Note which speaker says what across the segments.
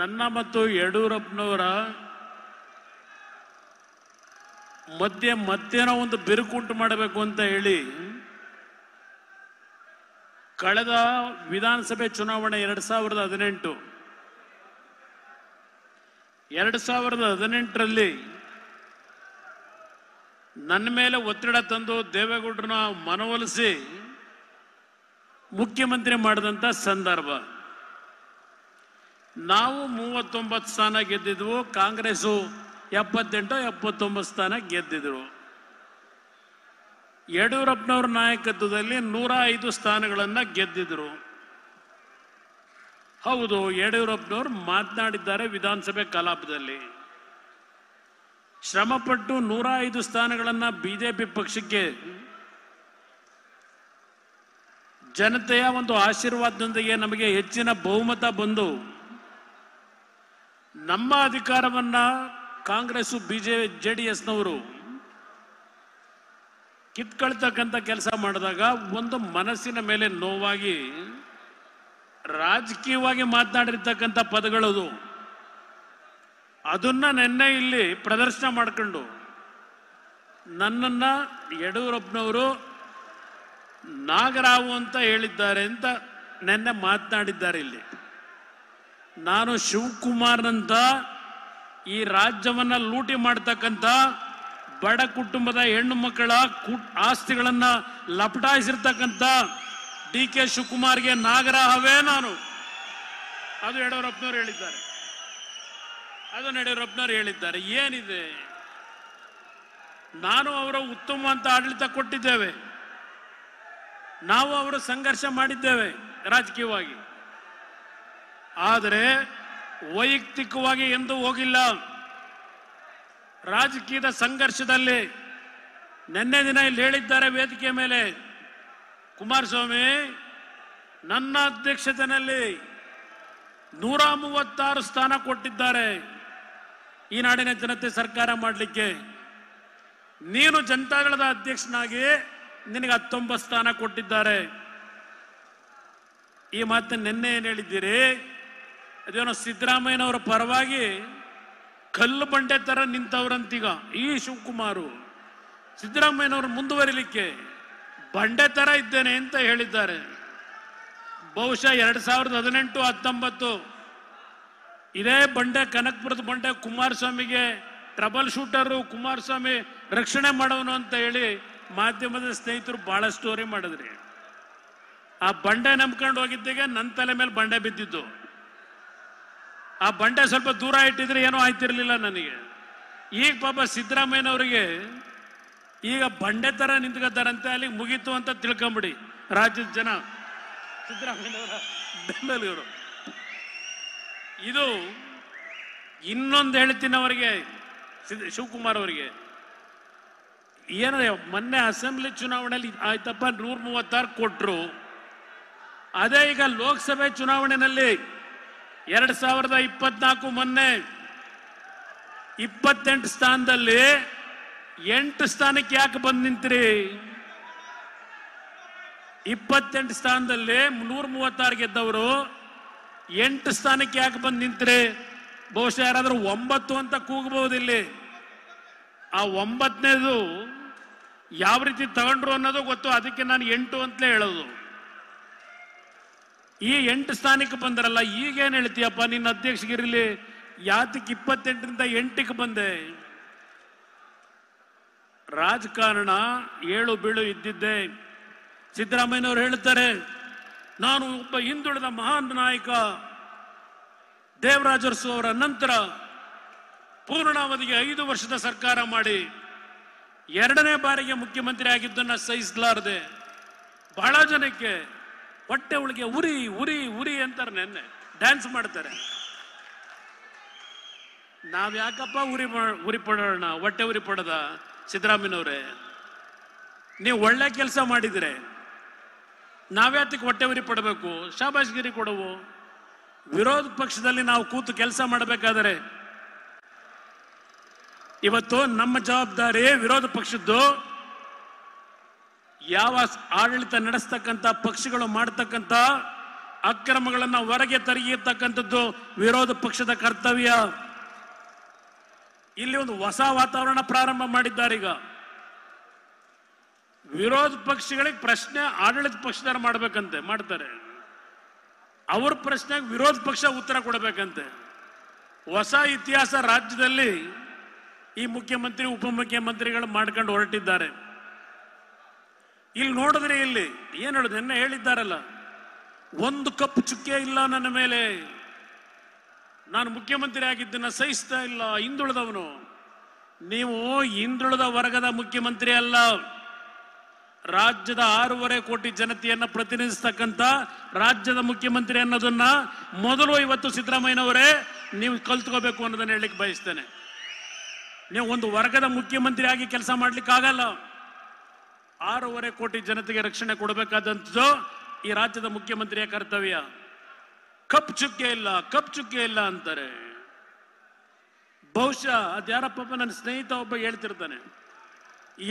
Speaker 1: ನನ್ನ ಮತ್ತು ಯಡಿಯೂರಪ್ಪನವರ ಮಧ್ಯೆ ಮತ್ತೇನೋ ಒಂದು ಬಿರುಕುಂಟು ಮಾಡಬೇಕು ಅಂತ ಹೇಳಿ ಕಳೆದ ವಿಧಾನಸಭೆ ಚುನಾವಣೆ ಎರಡು ಸಾವಿರದ ಹದಿನೆಂಟು ಎರಡು ಸಾವಿರದ ಹದಿನೆಂಟರಲ್ಲಿ ನನ್ನ ಮೇಲೆ ಒತ್ತಡ ತಂದು ದೇವೇಗೌಡರನ್ನ ಮನವೊಲಿಸಿ ಮುಖ್ಯಮಂತ್ರಿ ಮಾಡಿದಂಥ ಸಂದರ್ಭ ನಾವು ಮೂವತ್ತೊಂಬತ್ತು ಸ್ಥಾನ ಗೆದ್ದಿದ್ವು ಕಾಂಗ್ರೆಸ್ ಎಪ್ಪತ್ತೆಂಟು ಎಪ್ಪತ್ತೊಂಬತ್ತು ಸ್ಥಾನ ಗೆದ್ದಿದ್ರು ಯಡಿಯೂರಪ್ಪನವ್ರ ನಾಯಕತ್ವದಲ್ಲಿ ನೂರ ಐದು ಸ್ಥಾನಗಳನ್ನು ಗೆದ್ದಿದ್ರು ಹೌದು ಯಡಿಯೂರಪ್ಪನವ್ರು ಮಾತನಾಡಿದ್ದಾರೆ ವಿಧಾನಸಭೆ ಕಲಾಪದಲ್ಲಿ ಶ್ರಮಪಟ್ಟು ನೂರ ಐದು ಸ್ಥಾನಗಳನ್ನು ಬಿಜೆಪಿ ಪಕ್ಷಕ್ಕೆ ಜನತೆಯ ಒಂದು ಆಶೀರ್ವಾದದೊಂದಿಗೆ ನಮಗೆ ಹೆಚ್ಚಿನ ಬಹುಮತ ಬಂದು ನಮ್ಮ ಅಧಿಕಾರವನ್ನ ಕಾಂಗ್ರೆಸ್ ಬಿಜೆ ಜೆ ಡಿ ಎಸ್ನವರು ಕಿತ್ಕೊಳ್ತಕ್ಕಂಥ ಕೆಲಸ ಮಾಡಿದಾಗ ಒಂದು ಮನಸ್ಸಿನ ಮೇಲೆ ನೋವಾಗಿ ರಾಜಕೀಯವಾಗಿ ಮಾತನಾಡಿರ್ತಕ್ಕಂಥ ಪದಗಳದು ಅದನ್ನ ನಿನ್ನೆ ಇಲ್ಲಿ ಪ್ರದರ್ಶನ ಮಾಡಿಕೊಂಡು ನನ್ನನ್ನು ಯಡಿಯೂರಪ್ಪನವರು ನಾಗರಾವು ಅಂತ ಹೇಳಿದ್ದಾರೆ ಅಂತ ನಿನ್ನೆ ಮಾತನಾಡಿದ್ದಾರೆ ಇಲ್ಲಿ ನಾನು ಶಿವಕುಮಾರ್ನಂತ ಈ ರಾಜ್ಯವನ್ನು ಲೂಟಿ ಮಾಡ್ತಕ್ಕಂಥ ಬಡ ಕುಟುಂಬದ ಹೆಣ್ಣು ಮಕ್ಕಳ ಆಸ್ತಿಗಳನ್ನು ಲಪಟಾಯಿಸಿರ್ತಕ್ಕಂಥ ಡಿ ಕೆ ಶಿವಕುಮಾರ್ಗೆ ನಾಗರಹವೇ ನಾನು ಅದು ಯಡಿಯೂರಪ್ಪನವ್ರು ಹೇಳಿದ್ದಾರೆ ಅದು ಯಡಿಯೂರಪ್ಪನವರು ಹೇಳಿದ್ದಾರೆ ಏನಿದೆ ನಾನು ಅವರ ಉತ್ತಮ ಅಂತ ಆಡಳಿತ ಕೊಟ್ಟಿದ್ದೇವೆ ನಾವು ಅವರ ಸಂಘರ್ಷ ಮಾಡಿದ್ದೇವೆ ರಾಜಕೀಯವಾಗಿ ಆದರೆ ವೈಯಕ್ತಿಕವಾಗಿ ಎಂದೂ ಹೋಗಿಲ್ಲ ರಾಜಕೀಯದ ಸಂಘರ್ಷದಲ್ಲಿ ನಿನ್ನೆ ದಿನ ಇಲ್ಲಿ ಹೇಳಿದ್ದಾರೆ ವೇದಿಕೆ ಮೇಲೆ ಕುಮಾರಸ್ವಾಮಿ ನನ್ನ ಅಧ್ಯಕ್ಷತೆಯಲ್ಲಿ ನೂರ ಮೂವತ್ತಾರು ಸ್ಥಾನ ಕೊಟ್ಟಿದ್ದಾರೆ ಈ ನಾಡಿನ ಜನತೆ ಸರ್ಕಾರ ಮಾಡಲಿಕ್ಕೆ ನೀನು ಜನತಾದಳದ ಅಧ್ಯಕ್ಷನಾಗಿ ನಿನಗೆ ಹತ್ತೊಂಬತ್ತು ಸ್ಥಾನ ಕೊಟ್ಟಿದ್ದಾರೆ ಈ ಮಾತನ್ನು ನಿನ್ನೆ ಏನು ಹೇಳಿದ್ದೀರಿ ಅದೇನೋ ಸಿದ್ದರಾಮಯ್ಯನವರ ಪರವಾಗಿ ಕಲ್ಲು ಬಂಡೆ ಥರ ನಿಂತವ್ರಂತೀಗ ಈ ಶಿವಕುಮಾರು ಸಿದ್ದರಾಮಯ್ಯನವರು ಮುಂದುವರಿಲಿಕ್ಕೆ ಬಂಡೆ ಥರ ಇದ್ದೇನೆ ಅಂತ ಹೇಳಿದ್ದಾರೆ ಬಹುಶಃ ಎರಡು ಸಾವಿರದ ಹದಿನೆಂಟು ಹತ್ತೊಂಬತ್ತು ಇದೇ ಬಂಡೆ ಕನಕಪುರದ ಬಂಡೆ ಕುಮಾರಸ್ವಾಮಿಗೆ ಟ್ರಬಲ್ ಶೂಟರು ಕುಮಾರಸ್ವಾಮಿ ರಕ್ಷಣೆ ಮಾಡೋನು ಅಂತ ಹೇಳಿ ಮಾಧ್ಯಮದ ಸ್ನೇಹಿತರು ಭಾಳ ಸ್ಟೋರಿ ಮಾಡಿದ್ರಿ ಆ ಬಂಡೆ ನಂಬ್ಕೊಂಡು ಹೋಗಿದ್ದೆಗೆ ನನ್ನ ತಲೆ ಮೇಲೆ ಬಂಡೆ ಬಿದ್ದಿದ್ದು ಆ ಬಂಡೆ ಸ್ವಲ್ಪ ದೂರ ಇಟ್ಟಿದ್ರೆ ಏನೂ ಆಯ್ತಿರ್ಲಿಲ್ಲ ನನಗೆ ಈಗ ಪಾಪ ಸಿದ್ದರಾಮಯ್ಯನವರಿಗೆ ಈಗ ಬಂಡೆ ಥರ ನಿಂತ್ಕೋತಾರಂತೆ ಅಲ್ಲಿಗೆ ಮುಗೀತು ಅಂತ ತಿಳ್ಕೊಂಬಿಡಿ ರಾಜ್ಯದ ಜನ ಸಿದ್ದರಾಮಯ್ಯನವರ ಬೆಂಬಲಿಗರು ಇದು ಇನ್ನೊಂದು ಹೇಳ್ತೀನಿ ಅವರಿಗೆ ಶಿವಕುಮಾರ್ ಅವರಿಗೆ ಏನ ಮೊನ್ನೆ ಅಸೆಂಬ್ಲಿ ಚುನಾವಣೆಯಲ್ಲಿ ಆಯ್ತಪ್ಪ ನೂರ ಮೂವತ್ತಾರು ಕೊಟ್ಟರು ಅದೇ ಈಗ ಲೋಕಸಭೆ ಚುನಾವಣೆಯಲ್ಲಿ ಎರಡ್ ಸಾವಿರದ ಇಪ್ಪತ್ನಾಲ್ಕು ಮೊನ್ನೆ ಇಪ್ಪತ್ತೆಂಟು ಸ್ಥಾನದಲ್ಲಿ ಎಂಟು ಸ್ಥಾನಕ್ಕೆ ಯಾಕೆ ಬಂದು ನಿಂತ್ರಿ ಇಪ್ಪತ್ತೆಂಟು ಸ್ಥಾನದಲ್ಲಿ ನೂರ ಮೂವತ್ತಾರು ಗೆದ್ದವರು ಎಂಟು ಸ್ಥಾನಕ್ಕೆ ಯಾಕೆ ಬಂದು ನಿಂತಿರಿ ಬಹುಶಃ ಯಾರಾದರೂ ಒಂಬತ್ತು ಅಂತ ಕೂಗಬಹುದು ಇಲ್ಲಿ ಆ ಒಂಬತ್ತನೇದು ಯಾವ ರೀತಿ ತಗೊಂಡ್ರು ಅನ್ನೋದು ಗೊತ್ತು ಅದಕ್ಕೆ ನಾನು ಎಂಟು ಅಂತಲೇ ಹೇಳೋದು ಈ ಎಂಟು ಸ್ಥಾನಕ್ಕೆ ಬಂದರಲ್ಲ ಈಗೇನು ಹೇಳ್ತೀಯಪ್ಪ ನಿನ್ನ ಅಧ್ಯಕ್ಷಗಿರಲಿ ಯಾತಕ್ಕೆ ಇಪ್ಪತ್ತೆಂಟರಿಂದ ಎಂಟಕ್ಕೆ ಬಂದೆ ರಾಜಕಾರಣ ಏಳು ಬೀಳು ಇದ್ದಿದ್ದೆ ಸಿದ್ದರಾಮಯ್ಯನವರು ಹೇಳುತ್ತಾರೆ ನಾನು ಒಬ್ಬ ಹಿಂದುಳಿದ ಮಹಾನ್ ನಾಯಕ ದೇವರಾಜರ್ಸು ಅವರ ನಂತರ ಪೂರ್ಣಾವಧಿಗೆ ಐದು ವರ್ಷದ ಸರ್ಕಾರ ಮಾಡಿ ಎರಡನೇ ಬಾರಿಗೆ ಮುಖ್ಯಮಂತ್ರಿ ಆಗಿದ್ದನ್ನ ಸಹಿಸಲಾರದೆ ಬಹಳ ಜನಕ್ಕೆ ಹೊಟ್ಟೆ ಒಳಗೆ ಉರಿ ಉರಿ ಉರಿ ಅಂತಾರೆ ನೆನ್ನೆ ಡ್ಯಾನ್ಸ್ ಮಾಡ್ತಾರೆ ನಾವು ಯಾಕಪ್ಪ ಉರಿ ಉರಿ ಪಡೋಣ ಹೊಟ್ಟೆ ಉರಿ ಪಡದ ಸಿದ್ದರಾಮಯ್ಯನವ್ರೆ ನೀವು ಒಳ್ಳೆ ಕೆಲಸ ಮಾಡಿದರೆ ನಾವ್ಯಾತಕ್ಕೆ ಹೊಟ್ಟೆ ಉರಿ ಪಡಬೇಕು ಶಾಬಾಷ್ಗಿರಿ ಕೊಡವು ವಿರೋಧ ಪಕ್ಷದಲ್ಲಿ ನಾವು ಕೂತು ಕೆಲಸ ಮಾಡಬೇಕಾದರೆ ಇವತ್ತು ನಮ್ಮ ಜವಾಬ್ದಾರಿ ವಿರೋಧ ಪಕ್ಷದ್ದು ಯಾವ ಆಡಳಿತ ನಡೆಸ್ತಕ್ಕಂಥ ಪಕ್ಷಗಳು ಮಾಡತಕ್ಕಂಥ ಅಕ್ರಮಗಳನ್ನು ಹೊರಗೆ ತರಗಿರ್ತಕ್ಕಂಥದ್ದು ವಿರೋಧ ಪಕ್ಷದ ಕರ್ತವ್ಯ ಇಲ್ಲಿ ಒಂದು ಹೊಸ ವಾತಾವರಣ ಪ್ರಾರಂಭ ಮಾಡಿದ್ದಾರೆ ಈಗ ವಿರೋಧ ಪಕ್ಷಗಳಿಗೆ ಪ್ರಶ್ನೆ ಆಡಳಿತ ಪಕ್ಷದ ಮಾಡ್ಬೇಕಂತೆ ಮಾಡ್ತಾರೆ ಅವ್ರ ಪ್ರಶ್ನೆಗೆ ವಿರೋಧ ಪಕ್ಷ ಉತ್ತರ ಕೊಡಬೇಕಂತೆ ಹೊಸ ಇತಿಹಾಸ ರಾಜ್ಯದಲ್ಲಿ ಈ ಮುಖ್ಯಮಂತ್ರಿ ಉಪಮುಖ್ಯಮಂತ್ರಿಗಳು ಮಾಡ್ಕೊಂಡು ಹೊರಟಿದ್ದಾರೆ ಇಲ್ಲಿ ನೋಡಿದ್ರೆ ಇಲ್ಲಿ ಏನು ಹೇಳುದು ನಿನ್ನೆ ಹೇಳಿದ್ದಾರಲ್ಲ ಒಂದು ಕಪ್ಪು ಚುಕ್ಕೆ ಇಲ್ಲ ನನ್ನ ಮೇಲೆ ನಾನು ಮುಖ್ಯಮಂತ್ರಿ ಆಗಿದ್ದನ್ನ ಸಹಿಸ್ತಾ ಇಲ್ಲ ಹಿಂದುಳಿದವನು ನೀವು ಹಿಂದುಳಿದ ವರ್ಗದ ಮುಖ್ಯಮಂತ್ರಿ ಅಲ್ಲ ರಾಜ್ಯದ ಆರೂವರೆ ಕೋಟಿ ಜನತೆಯನ್ನ ಪ್ರತಿನಿಧಿಸ್ತಕ್ಕಂಥ ರಾಜ್ಯದ ಮುಖ್ಯಮಂತ್ರಿ ಅನ್ನೋದನ್ನ ಮೊದಲು ಇವತ್ತು ಸಿದ್ದರಾಮಯ್ಯನವರೇ ನೀವು ಕಲ್ತ್ಕೋಬೇಕು ಅನ್ನೋದನ್ನ ಹೇಳಲಿಕ್ಕೆ ಬಯಸ್ತೇನೆ ನೀವು ಒಂದು ವರ್ಗದ ಮುಖ್ಯಮಂತ್ರಿ ಆಗಿ ಕೆಲಸ ಆಗಲ್ಲ ಆರೂವರೆ ಕೋಟಿ ಜನತೆಗೆ ರಕ್ಷಣೆ ಕೊಡಬೇಕಾದಂಥದ್ದು ಈ ರಾಜ್ಯದ ಮುಖ್ಯಮಂತ್ರಿಯ ಕರ್ತವ್ಯ ಕಪ್ ಚುಕ್ಕೆ ಇಲ್ಲ ಕಪ್ ಚುಕ್ಕೆ ಇಲ್ಲ ಅಂತಾರೆ ಬಹುಶಃ ಅದ್ಯಾರಪ್ಪ ನನ್ನ ಸ್ನೇಹಿತ ಒಬ್ಬ ಹೇಳ್ತಿರ್ತಾನೆ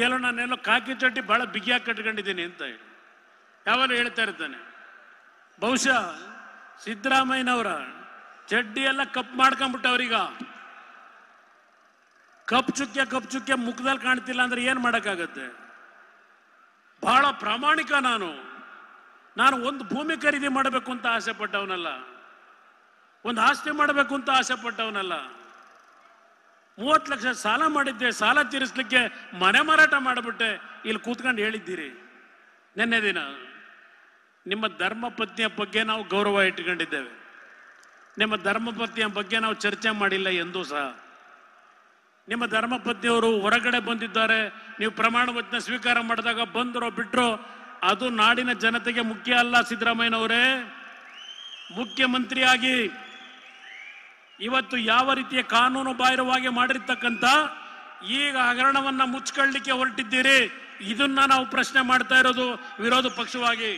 Speaker 1: ಎಲ್ಲೋ ನಾನೆಲ್ಲೋ ಕಾಕಿ ಚಟ್ಟಿ ಬಹಳ ಬಿಗಿಯಾಗಿ ಕಟ್ಕೊಂಡಿದ್ದೀನಿ ಅಂತ ಹೇಳಿ ಯಾವಾಗಲೂ ಹೇಳ್ತಾ ಇರ್ತಾನೆ ಬಹುಶಃ ಸಿದ್ದರಾಮಯ್ಯನವರ ಚಡ್ಡಿ ಎಲ್ಲ ಕಪ್ ಮಾಡ್ಕೊಂಡ್ಬಿಟ್ಟವ್ರೀಗ ಕಪ್ ಚುಕ್ಕೆ ಕಪ್ ಚುಕ್ಕೆ ಮುಖದಲ್ಲಿ ಕಾಣ್ತಿಲ್ಲ ಅಂದ್ರೆ ಏನ್ ಮಾಡೋಕ್ಕಾಗತ್ತೆ ಬಹಳ ಪ್ರಾಮಾಣಿಕ ನಾನು ನಾನು ಒಂದು ಭೂಮಿ ಖರೀದಿ ಮಾಡಬೇಕು ಅಂತ ಆಸೆ ಪಟ್ಟವನಲ್ಲ ಒಂದು ಆಸ್ತಿ ಮಾಡಬೇಕು ಅಂತ ಆಸೆ ಪಟ್ಟವನಲ್ಲ ಮೂವತ್ತು ಲಕ್ಷ ಸಾಲ ಮಾಡಿದ್ದೆ ಸಾಲ ತೀರಿಸಲಿಕ್ಕೆ ಮನೆ ಮಾರಾಟ ಮಾಡಿಬಿಟ್ಟೆ ಇಲ್ಲಿ ಕೂತ್ಕೊಂಡು ಹೇಳಿದ್ದೀರಿ ನಿನ್ನೆ ದಿನ ನಿಮ್ಮ ಧರ್ಮ ಪತ್ನಿಯ ಬಗ್ಗೆ ನಾವು ಗೌರವ ಇಟ್ಕೊಂಡಿದ್ದೇವೆ ನಿಮ್ಮ ಧರ್ಮಪತ್ನಿಯ ಬಗ್ಗೆ ನಾವು ಚರ್ಚೆ ಮಾಡಿಲ್ಲ ಎಂದೂ ಸಹ ನಿಮ್ಮ ಧರ್ಮಪತ್ನಿಯವರು ಹೊರಗಡೆ ಬಂದಿದ್ದಾರೆ ನೀವು ಪ್ರಮಾಣ ವಚನ ಸ್ವೀಕಾರ ಮಾಡಿದಾಗ ಬಂದರೋ ಬಿಟ್ರೋ ಅದು ನಾಡಿನ ಜನತೆಗೆ ಮುಖ್ಯ ಅಲ್ಲ ಅವರೇ ಮುಖ್ಯಮಂತ್ರಿಯಾಗಿ ಇವತ್ತು ಯಾವ ರೀತಿಯ ಕಾನೂನು ಬಾಹಿರವಾಗಿ ಮಾಡಿರ್ತಕ್ಕಂಥ ಈಗ ಹಗರಣವನ್ನ ಮುಚ್ಕೊಳ್ಳಿಕ್ಕೆ ಹೊರಟಿದ್ದೀರಿ ಇದನ್ನ ನಾವು ಪ್ರಶ್ನೆ ಮಾಡ್ತಾ ಇರೋದು ವಿರೋಧ ಪಕ್ಷವಾಗಿ